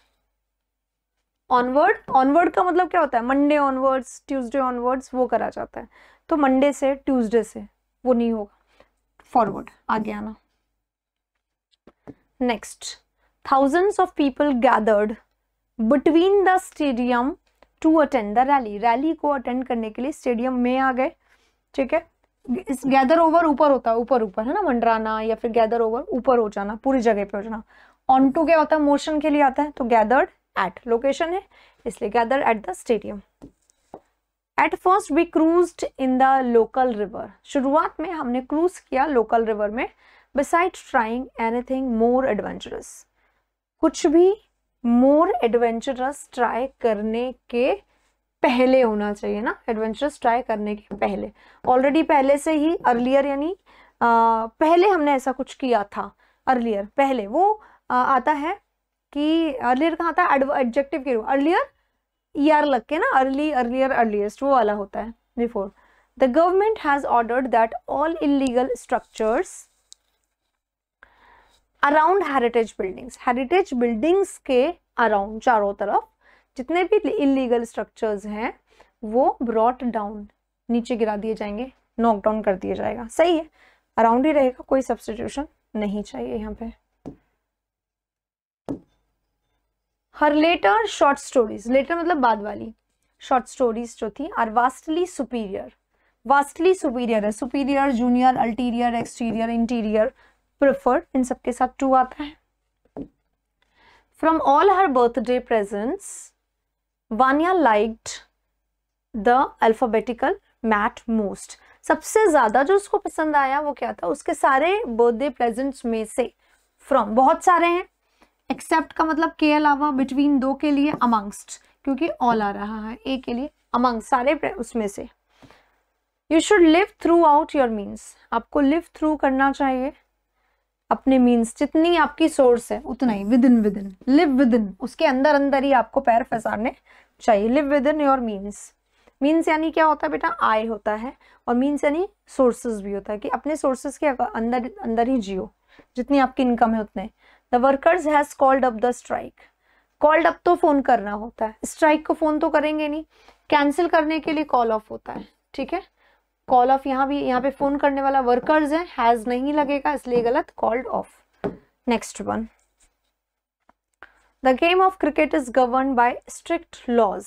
onward onward का मतलब क्या होता है मंडे ऑनवर्ड्स ट्यूसडे ऑनवर्ड्स वो करा जाता है तो मंडे से ट्यूसडे से वो नहीं होगा फॉरवर्ड आगे आना next thousands of people gathered between the stadium to attend the rally rally को अटेंड करने के लिए स्टेडियम में आ गए ठीक है इस गैदर ओवर ऊपर होता है ऊपर ऊपर है ना मंडराना या फिर गैदर ओवर ऊपर हो जाना पूरी जगह पे हो जाना ऑन टू क्या होता है मोशन के लिए आता है तो गैदर्ड एट लोकेशन है इसलिए gather at the stadium at first we cruise in the local river शुरुआत में हमने क्रूज किया लोकल रिवर में beside trying anything more adventurous कुछ भी मोर एडवेंचरस ट्राई करने के पहले होना चाहिए ना एडवेंचरस ट्राई करने के पहले ऑलरेडी पहले से ही अर्लियर यानी पहले हमने ऐसा कुछ किया था अर्लियर पहले वो आ, आता है कि अर्लियर कहाँ था एडजेक्टिव के रूप अर्लियर ई आर लग के ना अर्ली अर्लियर अर्लीस्ट वो वाला होता है before the government has ordered that all illegal structures around heritage buildings heritage buildings के अराउंड चारों तरफ जितने भी इलीगल स्ट्रक्चर्स हैं वो ब्रॉट डाउन नीचे गिरा दिए जाएंगे नॉकडाउन कर दिया जाएगा सही है अराउंड ही रहेगा कोई सब्सटीट्यूशन नहीं चाहिए यहाँ पे her later short stories later मतलब बाद वाली शॉर्ट स्टोरीज जो थी are vastly superior vastly superior है superior junior ulterior exterior interior preferred इन सबके साथ टू आता है from all her birthday presents Vania liked the alphabetical mat most सबसे ज़्यादा जो उसको पसंद आया वो क्या था उसके सारे बर्थडे प्रेजेंट्स में से फ्रॉम बहुत सारे हैं एक्सेप्ट का मतलब के अलावा बिटवीन दो के लिए अमंगस्ट क्योंकि ऑल आ रहा है ए के लिए अमंग सारे उसमें से you should live throughout your means आपको लिव थ्रू करना चाहिए अपने मीन्स जितनी आपकी सोर्स है उतना ही within within live within उसके अंदर अंदर ही आपको पैर फैसारने चाहिए live within your means means यानी क्या होता है बेटा आय होता है और मीन्स यानी सोर्सेज भी होता है कि अपने सोर्सेज के अंदर अंदर ही जियो जितनी आपकी इनकम है उतने the workers has called up the strike called up तो फोन करना होता है स्ट्राइक को फोन तो करेंगे नहीं कैंसिल करने के लिए कॉल ऑफ होता है ठीक है कॉल ऑफ यहाँ भी यहाँ पे फोन करने वाला वर्कर्स है हैज नहीं लगेगा इसलिए गलत called off next one the game of cricket is govern by strict laws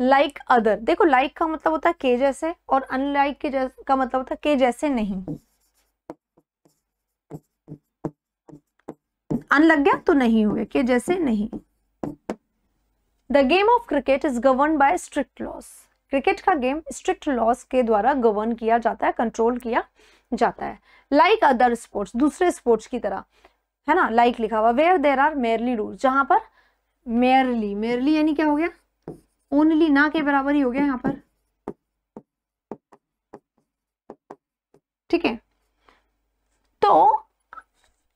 like other देखो लाइक like का मतलब होता है के जैसे और अनलाइक के जैसे का मतलब होता है के जैसे नहीं अन लग गया तो नहीं हो गया के जैसे नहीं the game of cricket is govern by strict laws cricket का गेम स्ट्रिक्ट लॉस के द्वारा गवर्न किया जाता है कंट्रोल किया जाता है लाइक अदर स्पोर्ट्स दूसरे स्पोर्ट्स की तरह है ना लाइक like लिखा हुआ where there are merely rule जहां पर मेयरली मेयरली यानी क्या हो गया ओनली ना के बराबर ही हो गया यहाँ पर ठीक है तो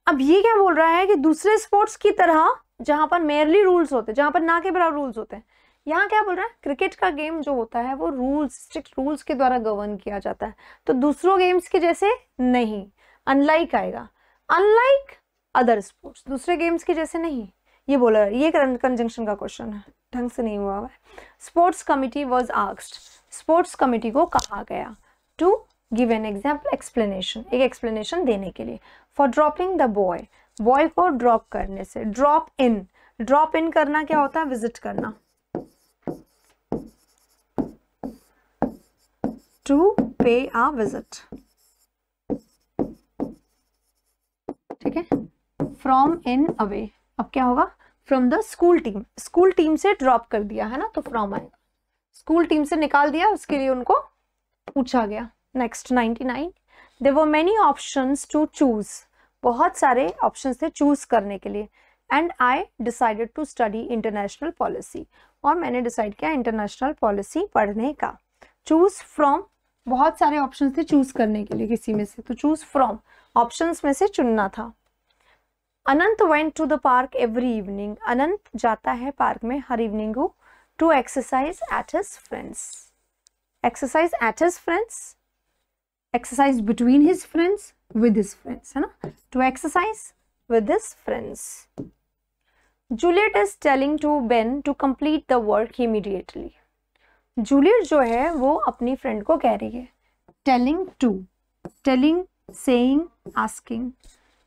अब ये क्या बोल रहा है कि दूसरे स्पोर्ट्स की तरह जहाँ पर मेयरली रूल्स होते हैं जहाँ पर ना के बराबर रूल्स होते हैं यहाँ क्या बोल रहा है क्रिकेट का गेम जो होता है वो रूल्स स्ट्रिक्ट रूल्स के द्वारा गवर्न किया जाता है तो दूसरों गेम्स के जैसे नहीं अनलाइक आएगा अनलाइक अदर स्पोर्ट्स दूसरे गेम्स के जैसे नहीं ये बोला ये कंजंक्शन का क्वेश्चन है ढंग से नहीं हुआ है sports committee was asked sports committee को कहा गया to give an example explanation एक एक्सप्लेनेशन देने के लिए for dropping the boy boy को ड्रॉप करने से ड्रॉप इन ड्रॉप इन करना क्या होता है विजिट करना टू पे आ विजिट ठीक है फ्रॉम इन अवे अब क्या होगा from the school team school team से ड्रॉप कर दिया है ना तो फ्रॉम आएगा स्कूल टीम से निकाल दिया उसके लिए उनको पूछा गया नेक्स्ट नाइनटी नाइन देर वो मैनी ऑप्शन टू चूज बहुत सारे ऑप्शन थे चूज करने के लिए and I decided to study international policy और मैंने डिसाइड किया इंटरनेशनल पॉलिसी पढ़ने का चूज फ्रॉम बहुत सारे ऑप्शन थे चूज करने के लिए किसी में से तो चूज फ्रॉम ऑप्शन में से चुनना था Anant went to the park every evening Anant जाता है पार्क में हर evening to exercise at his friends exercise at his friends exercise between his friends with his friends है ना to exercise with his friends Juliet is telling to Ben to complete the work immediately Juliet जो है वो अपनी friend को कह रही है telling to telling saying asking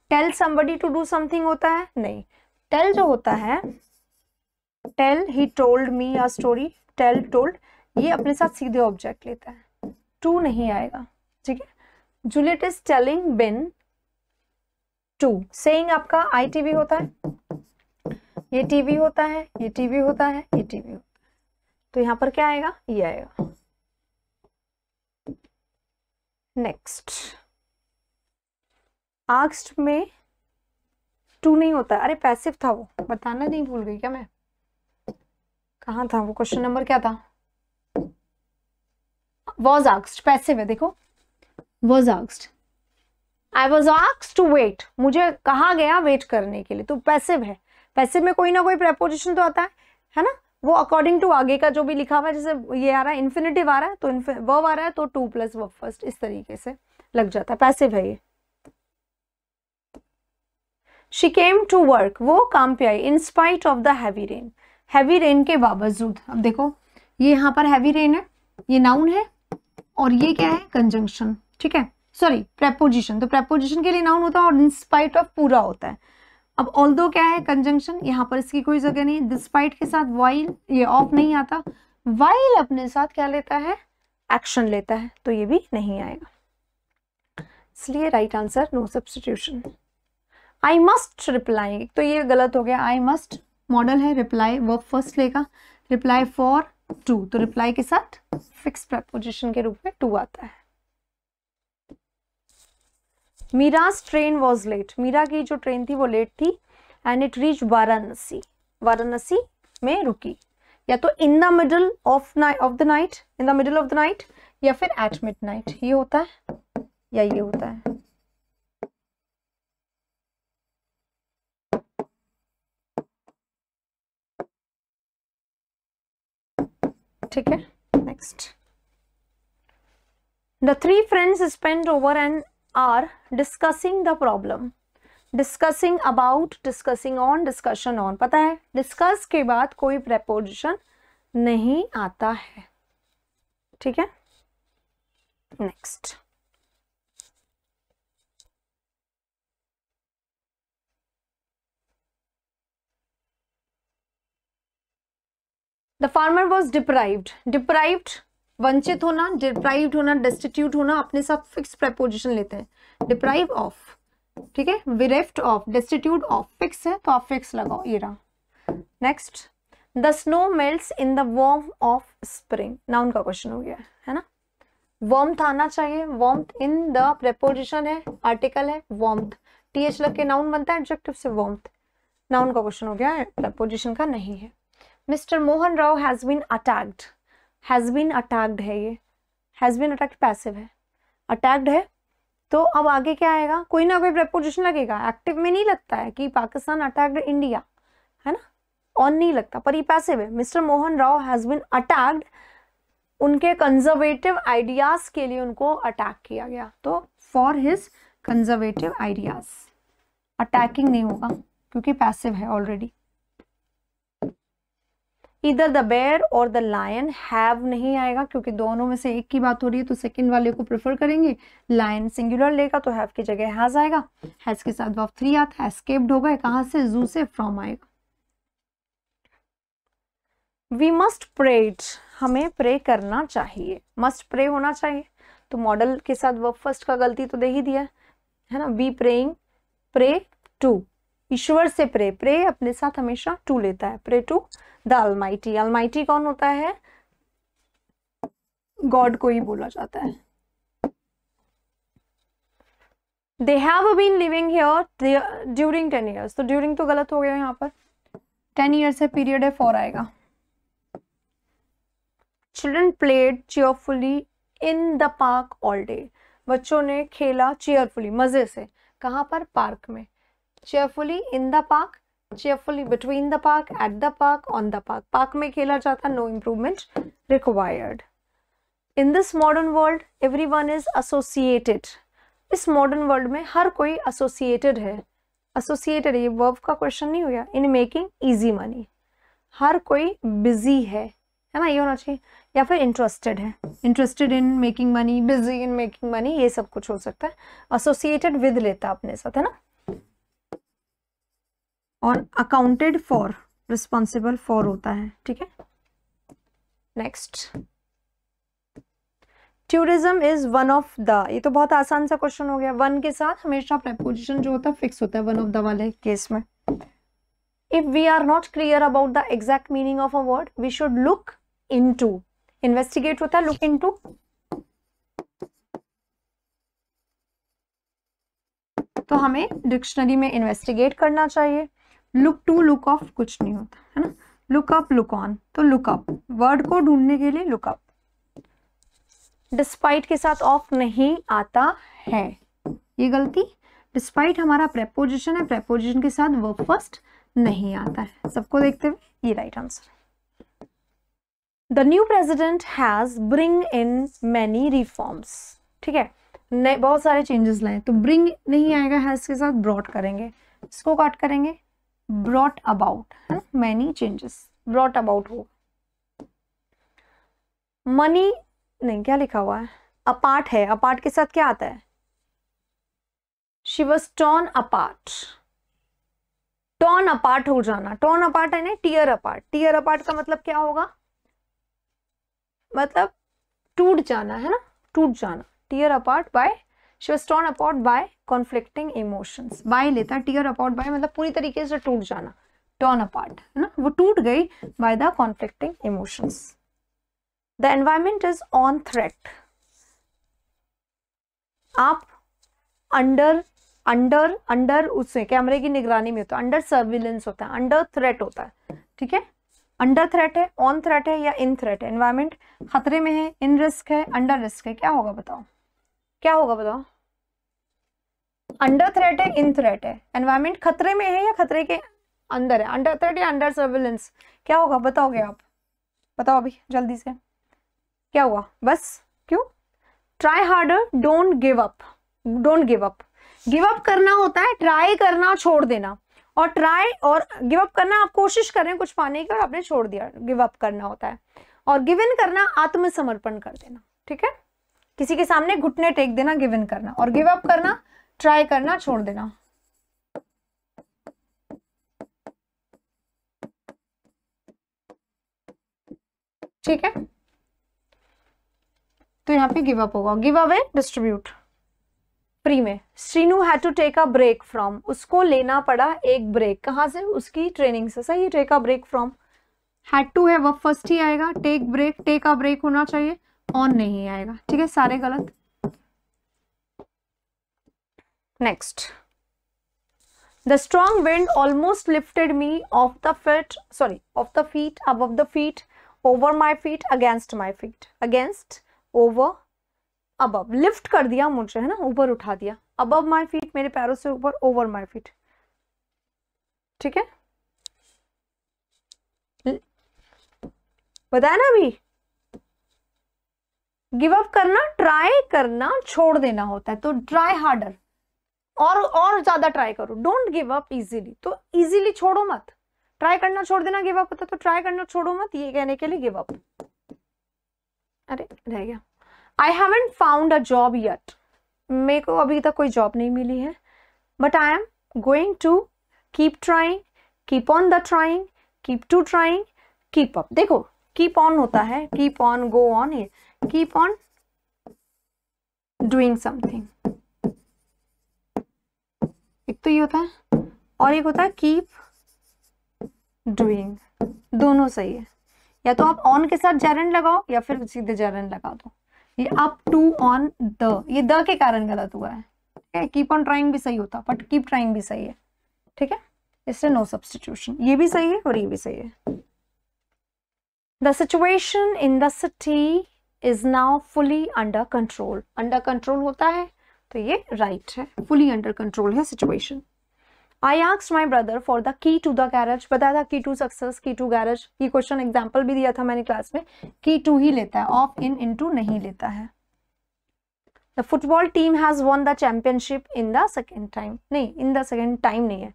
tell somebody to do something होता है नहीं टेल जो होता है टेल ही टोल्ड मी या स्टोरी टेल टोल्ड ये अपने साथ सीधे ऑब्जेक्ट लेता है टू नहीं आएगा ठीक है Juliet is telling Ben to saying आपका आई टीवी होता है ये टीवी होता है ये टीवी होता है ये टीवी होता है तो यहां पर क्या आएगा ये आएगा नेक्स्ट आस्ट में टू नहीं होता अरे पैसिव था वो बताना नहीं भूल गई क्या मैं कहा था वो क्वेश्चन नंबर क्या था वॉज आक्स्ट पैसिव है देखो was आक्स्ड I was आक्स to wait मुझे कहा गया वेट करने के लिए तो पैसिव है पैसिव में कोई ना कोई प्रेपोजिशन तो आता है है ना वो अकॉर्डिंग टू आगे का जो भी लिखा हुआ है जैसे ये आ रहा है इन्फिनेटिव आ रहा है तो वर्ब आ रहा है तो टू प्लस वर्ब फर्स्ट इस तरीके से लग जाता है पैसिव है ये शी केम टू वर्क वो काम पे I in spite of the heavy rain heavy rain के बावजूद अब देखो ये यहाँ पर हैवी रेन है ये नाउन है और ये क्या है कंजंक्शन ठीक है सॉरी प्रेपोजिशन तो प्रेपोजिशन के लिए नाउन होता है और इंस्पाइट ऑफ पूरा होता है अब ऑल दो क्या है कंजंक्शन यहाँ पर इसकी कोई जगह नहीं डिस्पाइट के साथ वाइल ये ऑफ नहीं आता वाइल अपने साथ क्या लेता है एक्शन लेता है तो ये भी नहीं आएगा इसलिए right answer no substitution I must reply तो ये गलत हो गया आई मस्ट मॉडल है रिप्लाई वर्ब फर्स्ट लेगा रिप्लाई फॉर टू तो रिप्लाई के साथ फिक्स प्रपोजिशन के रूप में टू आता है Meera's train was late Meera की जो ट्रेन थी वो लेट थी and it reach Varanasi Varanasi में रुकी या तो in the middle of night of the night in the middle of the night या फिर एट मिड नाइट ये होता है या ये होता है ठीक है next the three friends spend over and are discussing the problem discussing about discussing on discussion on पता है डिस्कस के बाद कोई प्रेपोजिशन नहीं आता है ठीक है next the farmer was deprived deprived वंचित होना डिप्राइव होना डिस्टिट्यूट होना अपने साथ फिक्स प्रपोजिशन लेते हैं डिप्राइव ऑफ ठीक है bereft of destitute of fix है तो आप फिक्स लगाओ ये रहा next the snow melt in the warm of spring ना उनका क्वेश्चन हो गया है ना वॉर्म्थ आना चाहिए वॉर्म इन द प्रपोजिशन है आर्टिकल है वॉर्म टी एच लग के नाउन बनता है एडजेक्टिव से वॉर्म नाउन का क्वेश्चन हो गया प्रपोजिशन का नहीं है Mister Mohan Rao has been attacked has been attacked है ये हैज़ बीन अटैक्ड पैसिव है अटैक्ड है तो अब आगे क्या आएगा कोई ना कोई प्रपोजिशन लगेगा एक्टिव में नहीं लगता है कि पाकिस्तान अटैक्ड इंडिया है ना ऑन नहीं लगता पर ये पैसिव है Mister Mohan Rao has been attacked उनके कंजर्वेटिव आइडियाज के लिए उनको अटैक किया गया तो for his conservative ideas attacking नहीं होगा क्योंकि पैसिव है ऑलरेडी इधर द बेयर और द लायन हैव नहीं आएगा क्योंकि दोनों में से एक की बात हो रही है तो सेकंड वाले को प्रेफर करेंगे लायन सिंगुलर लेगा तो हैव की जगह हैज आएगा हैज के साथ वर्ब थ्री आता है एस्केप्ड होगा कहां से जू से फ्रॉम आएगा वी मस्ट प्रेड हमें प्रे करना चाहिए मस्ट प्रे होना चाहिए तो मॉडल के साथ वर्ब फर्स्ट का गलती तो दे ही दिया है ना वी प्रेइंग प्रे टू ईश्वर से प्रे प्रे अपने साथ हमेशा टू लेता है pray to the almighty almighty कौन होता है गॉड को ही बोला जाता है they have been living here during ten years तो ड्यूरिंग तो गलत हो गया यहाँ पर टेन ईयर्स है पीरियड है फोर आएगा children played cheerfully in the park all day बच्चों ने खेला चेयरफुली मजे से कहाँ पर पार्क में cheerfully in the park cheerfully between the park at the park on the park park mein khela jata no improvement required in this modern world everyone is associated इस modern world में हर कोई associated है associated ये verb का question नहीं हुआ in making easy money हर कोई बिजी है है ना ये होना चाहिए या फिर इंटरेस्टेड है interested in making money busy in making money ये सब कुछ हो सकता है एसोसिएटेड विद लेता अपने साथ है ना और अकाउंटेड फॉर रिस्पॉन्सिबल फॉर होता है ठीक है next tourism is one of the ये तो बहुत आसान सा क्वेश्चन हो गया वन के साथ हमेशा प्रेपोजिशन जो होता है फिक्स होता है वन ऑफ द वाले केस में if we are not clear about the exact meaning of a word we should look into investigate होता है लुक इन टू तो हमें डिक्शनरी में इन्वेस्टिगेट करना चाहिए लुक टू लुक ऑफ कुछ नहीं होता है ना लुक अप लुक ऑन तो लुक अप वर्ड को ढूंढने के लिए लुक अप डिस्पाइट के साथ ऑफ नहीं आता है ये गलती डिस्पाइट हमारा प्रेपोजिशन है प्रेपोजिशन के साथ वर्ब फर्स्ट नहीं आता है सबको देखते हुए ये right answer the new president has bring in many reforms ठीक है बहुत सारे चेंजेस लाए तो ब्रिंग नहीं आएगा हैज के साथ ब्रॉड करेंगे इसको काट करेंगे brought about many changes brought about हो मनी नहीं क्या लिखा हुआ है अपार्ट है अपार्ट के साथ क्या आता है she was torn apart torn apart हो जाना टॉन अपार्ट है ना टीयर अपार्ट टीयर अपार्ट का मतलब क्या होगा मतलब टूट जाना है ना टूट जाना tear apart by she was torn apart by conflicting emotions by लेता tear apart by मतलब पूरी तरीके से टूट जाना torn apart है ना वो टूट गई by the conflicting emotions the environment is on threat आप अंडर अंडर अंडर उससे कैमरे की निगरानी में होता है अंडर सर्विलेंस होता है अंडर थ्रेट होता है ठीक है अंडर थ्रेट है ऑन थ्रेट है या इन थ्रेट है एनवायरमेंट खतरे में है इन रिस्क है अंडर रिस्क है क्या होगा बताओ क्या होगा बताओ अंडर थ्रेट है इन थ्रेट है एनवायरमेंट खतरे में है या खतरे के अंदर है अंडर थ्रेट या अंडर सर्विलेंस क्या होगा बताओगे आप बताओ अभी जल्दी से क्या हुआ बस क्यों try harder don't give up don't give up give up करना होता है ट्राई करना छोड़ देना और ट्राई और गिव अप करना आप कोशिश कर रहे हैं कुछ पाने की और आपने छोड़ दिया गिव अप करना होता है और गिव इन करना आत्मसमर्पण कर देना ठीक है किसी के सामने घुटने टेक देना गिव इन करना और गिव अप करना ट्राई करना छोड़ देना ठीक है तो यहां पे गिव अप होगा गिव अवे डिस्ट्रीब्यूट प्री में Srinu had to take a break from उसको लेना पड़ा एक ब्रेक कहां से उसकी ट्रेनिंग से सही take a break from had to है वह फर्स्ट ही आएगा take break take a break होना चाहिए ऑन नहीं आएगा ठीक है सारे गलत next the strong wind almost lifted me off the fit sorry off the feet अब off the feet over my feet against my feet against over अब लिफ्ट कर दिया मुझे है ना ऊपर उठा दिया अब माई फीट मेरे पैरों से ऊपर ओवर माई फीट ठीक है बताया ना अभी गिव अप करना ट्राई करना छोड़ देना होता है तो ट्राई हार्डर और और ज्यादा ट्राई करो डोंट गिव अप इजीली तो इजीली छोड़ो मत ट्राई करना छोड़ देना गिव अप होता तो ट्राई करना छोड़ो मत ये कहने के लिए गिव अप अरे रह गया I haven't found a job yet मेरे को अभी तक कोई जॉब नहीं मिली है but I am going to keep trying keep on the trying keep to trying keep up देखो कीप ऑन होता है keep on go on keep on doing something एक तो ये होता है और एक होता है कीप डूइंग दोनों सही है या तो आप ऑन के साथ जैरन लगाओ या फिर सीधे जैरन लगा दो ये अप टू ऑन द ये द के कारण गलत हुआ है ठीक है कीप ऑन ट्राइंग भी सही होता बट कीप ट्राइंग भी सही है ठीक है इससे नो सब्सटीट्यूशन ये भी सही है और ये भी सही है the situation in the city is now fully under control under control होता है तो ये राइट है फुली अंडर कंट्रोल है situation I ask my brother for the key to the garage बताया था key to success key to garage ये question example भी दिया था मैंने क्लास में की टू ही लेता है ऑफ इन इन टू नहीं लेता है the football team has won the championship in the second time नहीं इन द सेकेंड टाइम नहीं है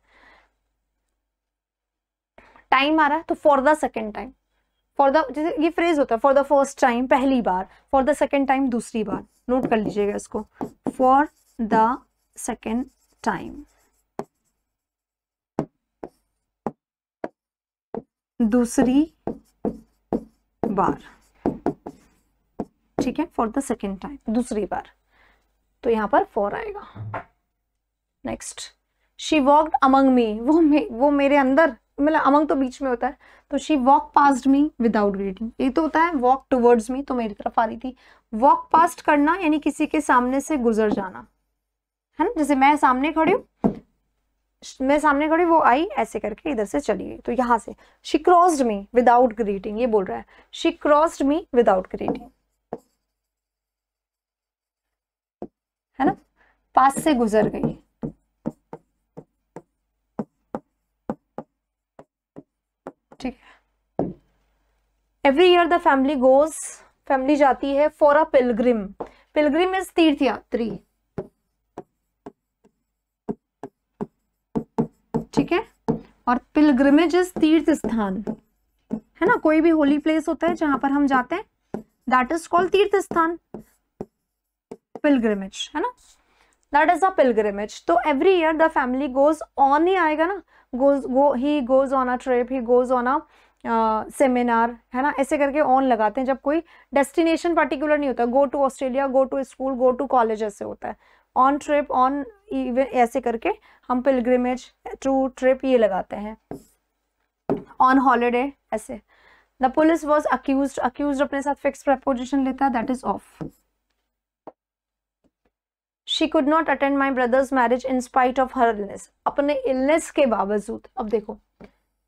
टाइम आ रहा है तो for the second time for the जैसे ये फ्रेज होता है फॉर द फर्स्ट टाइम पहली बार फॉर द सेकेंड टाइम दूसरी बार नोट कर लीजिएगा इसको फॉर द सेकेंड टाइम दूसरी बार ठीक है फॉर द सेकेंड टाइम दूसरी बार तो यहां पर फॉर आएगा next she walk among me वो मे, वो मेरे अंदर मतलब अमंग तो बीच में होता है तो she walk past me without greeting ये तो होता है वॉक टूवर्ड्स मी तो मेरी तरफ आ रही थी वॉक पास्ट करना यानी किसी के सामने से गुजर जाना है ना जैसे मैं सामने खड़ी हूँ मैं सामने खड़ी वो आई ऐसे करके इधर से चली गई तो यहाँ से she crossed me without greeting ये बोल रहा है she crossed me without greeting है ना पास से गुजर गई every year the family goes family जाती है for a pilgrim pilgrim is तीर्थ यात्री ठीक है और पिलग्रिमेज इज तीर्थ स्थान है ना कोई भी होली प्लेस होता है जहां पर हम जाते हैं दैट इज कॉल्ड तीर्थ स्थान पिलग्रिमेज है ना दैट इज अ पिलग्रिमेज तो every year the family goes on ही आएगा ना गोज गो ही गोज ऑन अ ट्रिप ही गोज ऑन अ सेमिनार है ना ऐसे करके ऑन लगाते हैं जब कोई डेस्टिनेशन पर्टिकुलर नहीं होता go to Australia go to school go to college ऐसे होता है ऑन ट्रिप ऑन इवन ऐसे करके हम पिलग्रिमेज टू ट्रिप ये लगाते हैं ऑन हॉलीडे ऐसे the police was accuse accuse अपने साथ फिक्स प्रपोजिशन लेता है that is of She could not attend my brother's marriage in spite of her illness. अपने illness के बावजूद अब देखो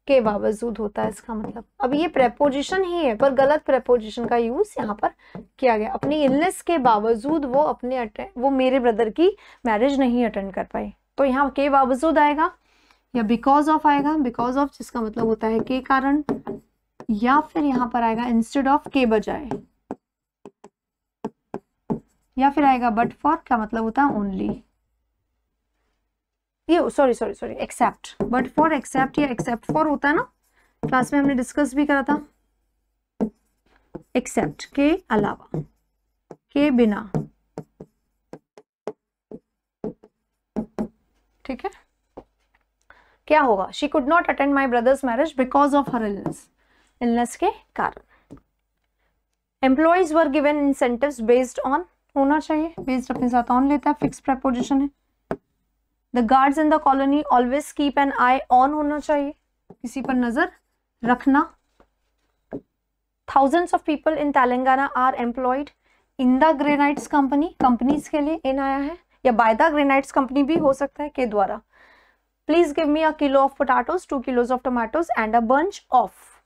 के बावजूद होता है इसका मतलब अब ये प्रेपोजिशन ही है पर गलत प्रेपोजिशन का यूज यहाँ पर किया गया अपनी इलनेस के बावजूद वो अपने वो मेरे ब्रदर की मैरिज नहीं अटेंड कर पाई तो यहाँ के बावजूद आएगा या बिकॉज ऑफ आएगा बिकॉज ऑफ जिसका मतलब होता है के कारण या फिर यहाँ पर आएगा इंस्टेड ऑफ के बजाय या फिर आएगा बट फॉर क्या मतलब होता है ओनली ये sorry sorry sorry except but for except या एक्सेप्ट फॉर होता है ना क्लास में हमने डिस्कस भी करा था एक्सेप्ट के अलावा के बिना ठीक है क्या होगा she could not attend my brother's marriage because of her illness illness के कारण employees were given incentive based on होना चाहिए बेस्ड अपने साथ ऑन लेता है फिक्स प्रपोजिशन है the guards in the colony always keep an eye on होना चाहिए किसी पर नजर रखना thousand of people in Telangana are employed in the granites company companies के लिए इन आया है या बाय द ग्रेनाइट्स कंपनी भी हो सकता है के द्वारा please give me a kilo of potatoes two kilos of tomatoes and a bunch of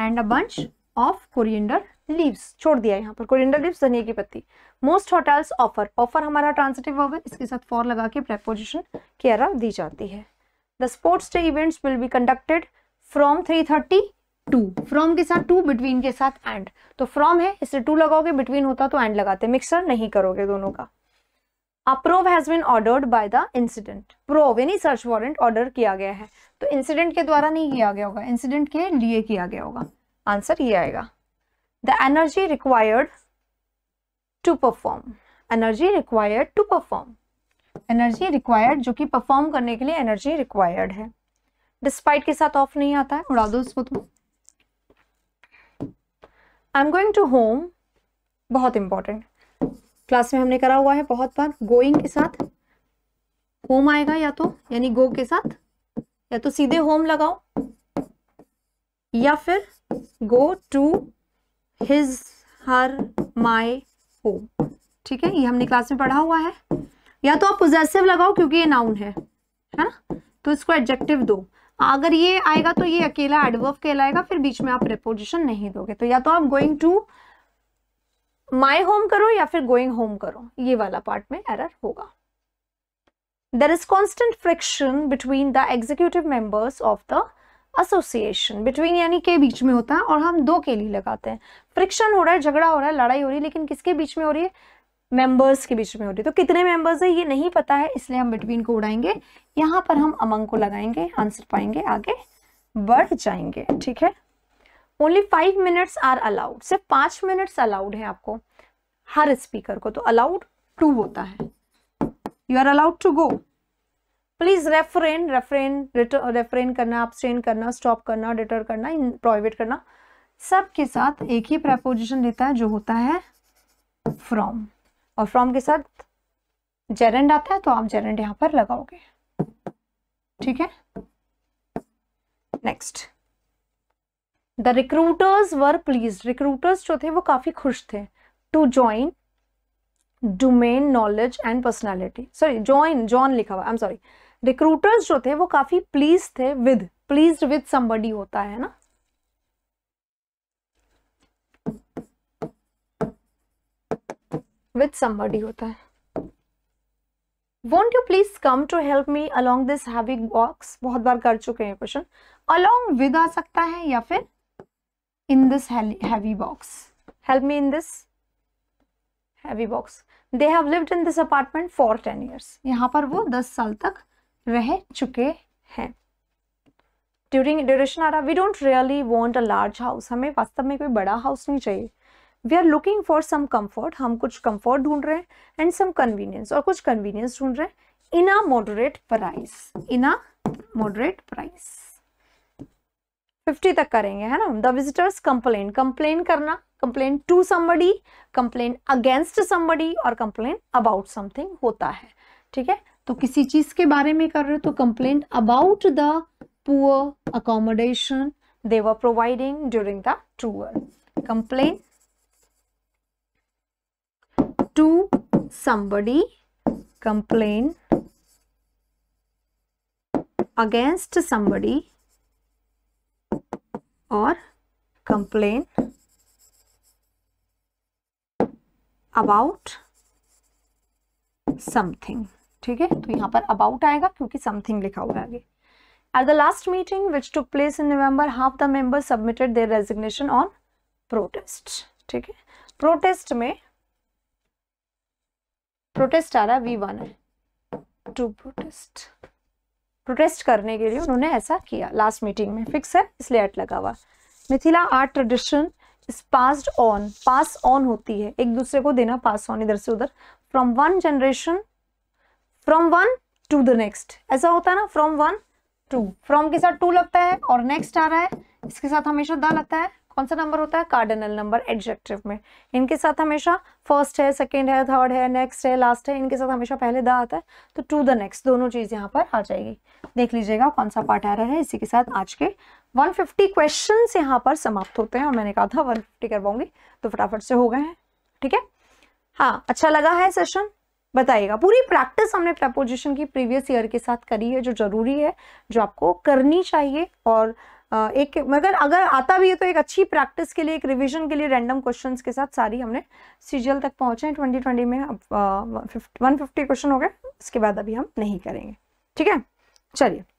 and a bunch of coriander leaves छोड़ दिया यहाँ पर कोरिएंडर लीव्स धनिया की पत्ती मोस्ट होटल्स ऑफर ऑफर हमारा ट्रांसिटिव वर्ब है इसके साथ फॉर लगा के प्रेपोजिशन केरा दी जाती है the sports day events will be conducted from three thirty to from के साथ टू बिटवीन के साथ एंड तो फ्रॉम है इससे टू लगाओगे बिटवीन होता तो एंड लगाते मिक्सर नहीं करोगे दोनों का approve has been ordered by the incident prove यानी सर्च वारंट ऑर्डर किया गया है तो इंसिडेंट के द्वारा नहीं किया गया होगा इंसिडेंट के लिए किया गया होगा आंसर ये आएगा the energy required to perform energy required to perform energy required जो कि perform करने के लिए energy required है despite के साथ off नहीं आता है उड़ा दो उसको तुम I am going to home बहुत इंपॉर्टेंट क्लास में हमने करा हुआ है बहुत बार गोइंग के साथ होम आएगा या तो यानी गो के साथ या तो सीधे होम लगाओ या फिर go to his her my home ठीक है ये हमने क्लास में पढ़ा हुआ है या तो आप पोजेसिव लगाओ क्योंकि ये नाउन है है ना तो इसको एडजेक्टिव दो अगर ये आएगा तो ये अकेला एडवर्व कहलाएगा फिर बीच में आप रिपोजिशन नहीं दोगे तो या तो आप गोइंग टू माई होम करो या फिर गोइंग होम करो ये वाला पार्ट में एरर होगा there is constant friction between the executive members of the association between यानी के बीच में होता है और हम दो के लिए लगाते हैं फ्रिक्शन हो रहा है झगड़ा हो रहा है लड़ाई हो रही है लेकिन किसके बीच में हो रही है मेंबर्स के बीच में हो रही है तो कितने मेंबर्स है ये नहीं पता है इसलिए हम बिटवीन को उड़ाएंगे यहाँ पर हम अमंग को लगाएंगे आंसर पाएंगे आगे बढ़ जाएंगे ठीक है only five minutes are allowed सिर्फ पांच मिनट्स अलाउड है आपको हर स्पीकर को तो अलाउड टू होता है you are allowed to go please refrain refrain refrain करना अपस्टेन करना स्टॉप करना डिटर करना प्रोवाइड करना सब के साथ एक ही प्रपोजिशन देता है जो होता है फ्रॉम और फ्रॉम के साथ जेरेंड आता है तो आप जेरेंड यहां पर लगाओगे ठीक है next the recruiters were please recruiters जो थे वो काफी खुश थे to join domain knowledge and personality sorry join John लिखा हुआ आई एम सॉरी रिक्रूटर्स जो थे वो काफी प्लीज थे विद प्लीज विद समबडी होता है ना विथ समबडी होता है won't you please come to help me along this heavy box बहुत बार कर चुके हैं क्वेश्चन अलोंग विद आ सकता है या फिर in this heavy box help me in this heavy box they have lived in this apartment for ten years यहाँ पर वो दस साल तक रह चुके हैं ड्यूरिंग ड्यूरेशन आ रहा we don't really want a large house हमें वास्तव में कोई बड़ा हाउस नहीं चाहिए we are looking for some comfort हम कुछ कम्फर्ट ढूंढ रहे हैं एंड सम कन्वीनियंस और कुछ कन्वीनियंस ढूंढ रहे हैं in a moderate price in a moderate price fifty तक करेंगे है ना द विजिटर्स कंप्लेन कंप्लेन करना complain to somebody complain against somebody और कंप्लेन अबाउट समथिंग होता है ठीक है तो किसी चीज के बारे में कर रहे हो तो complain about the poor accommodation they providing during the tour complain to somebody complain against somebody or complain about something ठीक है तो यहां पर अबाउट आएगा क्योंकि समथिंग लिखा हुआ है आगे at the last meeting which to place in November half the member submitted their resignation on protest ठीक है प्रोटेस्ट में प्रोटेस्ट आ रहा वी वन है टू प्रोटेस्ट प्रोटेस्ट करने के लिए उन्होंने ऐसा किया लास्ट मीटिंग में फिक्स है इसलिए एट लगा हुआ Mithila art tradition is passed on pass on होती है एक दूसरे को देना पास ऑन इधर से उधर from one generation from one to the next ऐसा होता है ना फ्रॉम वन टू फ्रॉम के साथ टू लगता है और नेक्स्ट आ रहा है इसके साथ हमेशा द लगता है कौन सा नंबर होता है कार्डिनल नंबर एडजेक्टिव में इनके साथ हमेशा फर्स्ट है सेकेंड है थर्ड है नेक्स्ट है लास्ट है इनके साथ हमेशा पहले द आता है तो टू द नेक्स्ट दोनों चीज़ यहाँ पर आ जाएगी देख लीजिएगा कौन सा पार्ट आ रहा है इसी के साथ आज के 150 फिफ्टी क्वेश्चन यहाँ पर समाप्त होते हैं और मैंने कहा था 150 करवाऊंगी तो फटाफट से हो गए हैं ठीक है हाँ अच्छा लगा है सेशन बताइएगा पूरी प्रैक्टिस हमने प्रपोजिशन की प्रीवियस ईयर के साथ करी है जो जरूरी है जो आपको करनी चाहिए और एक मगर अगर आता भी है तो एक अच्छी प्रैक्टिस के लिए एक रिवीजन के लिए रैंडम क्वेश्चंस के साथ सारी हमने सीजल तक पहुंचे हैं ट्वेंटी ट्वेंटी में अब वन फिफ्टी क्वेश्चन हो गए इसके बाद अभी हम नहीं करेंगे ठीक है चलिए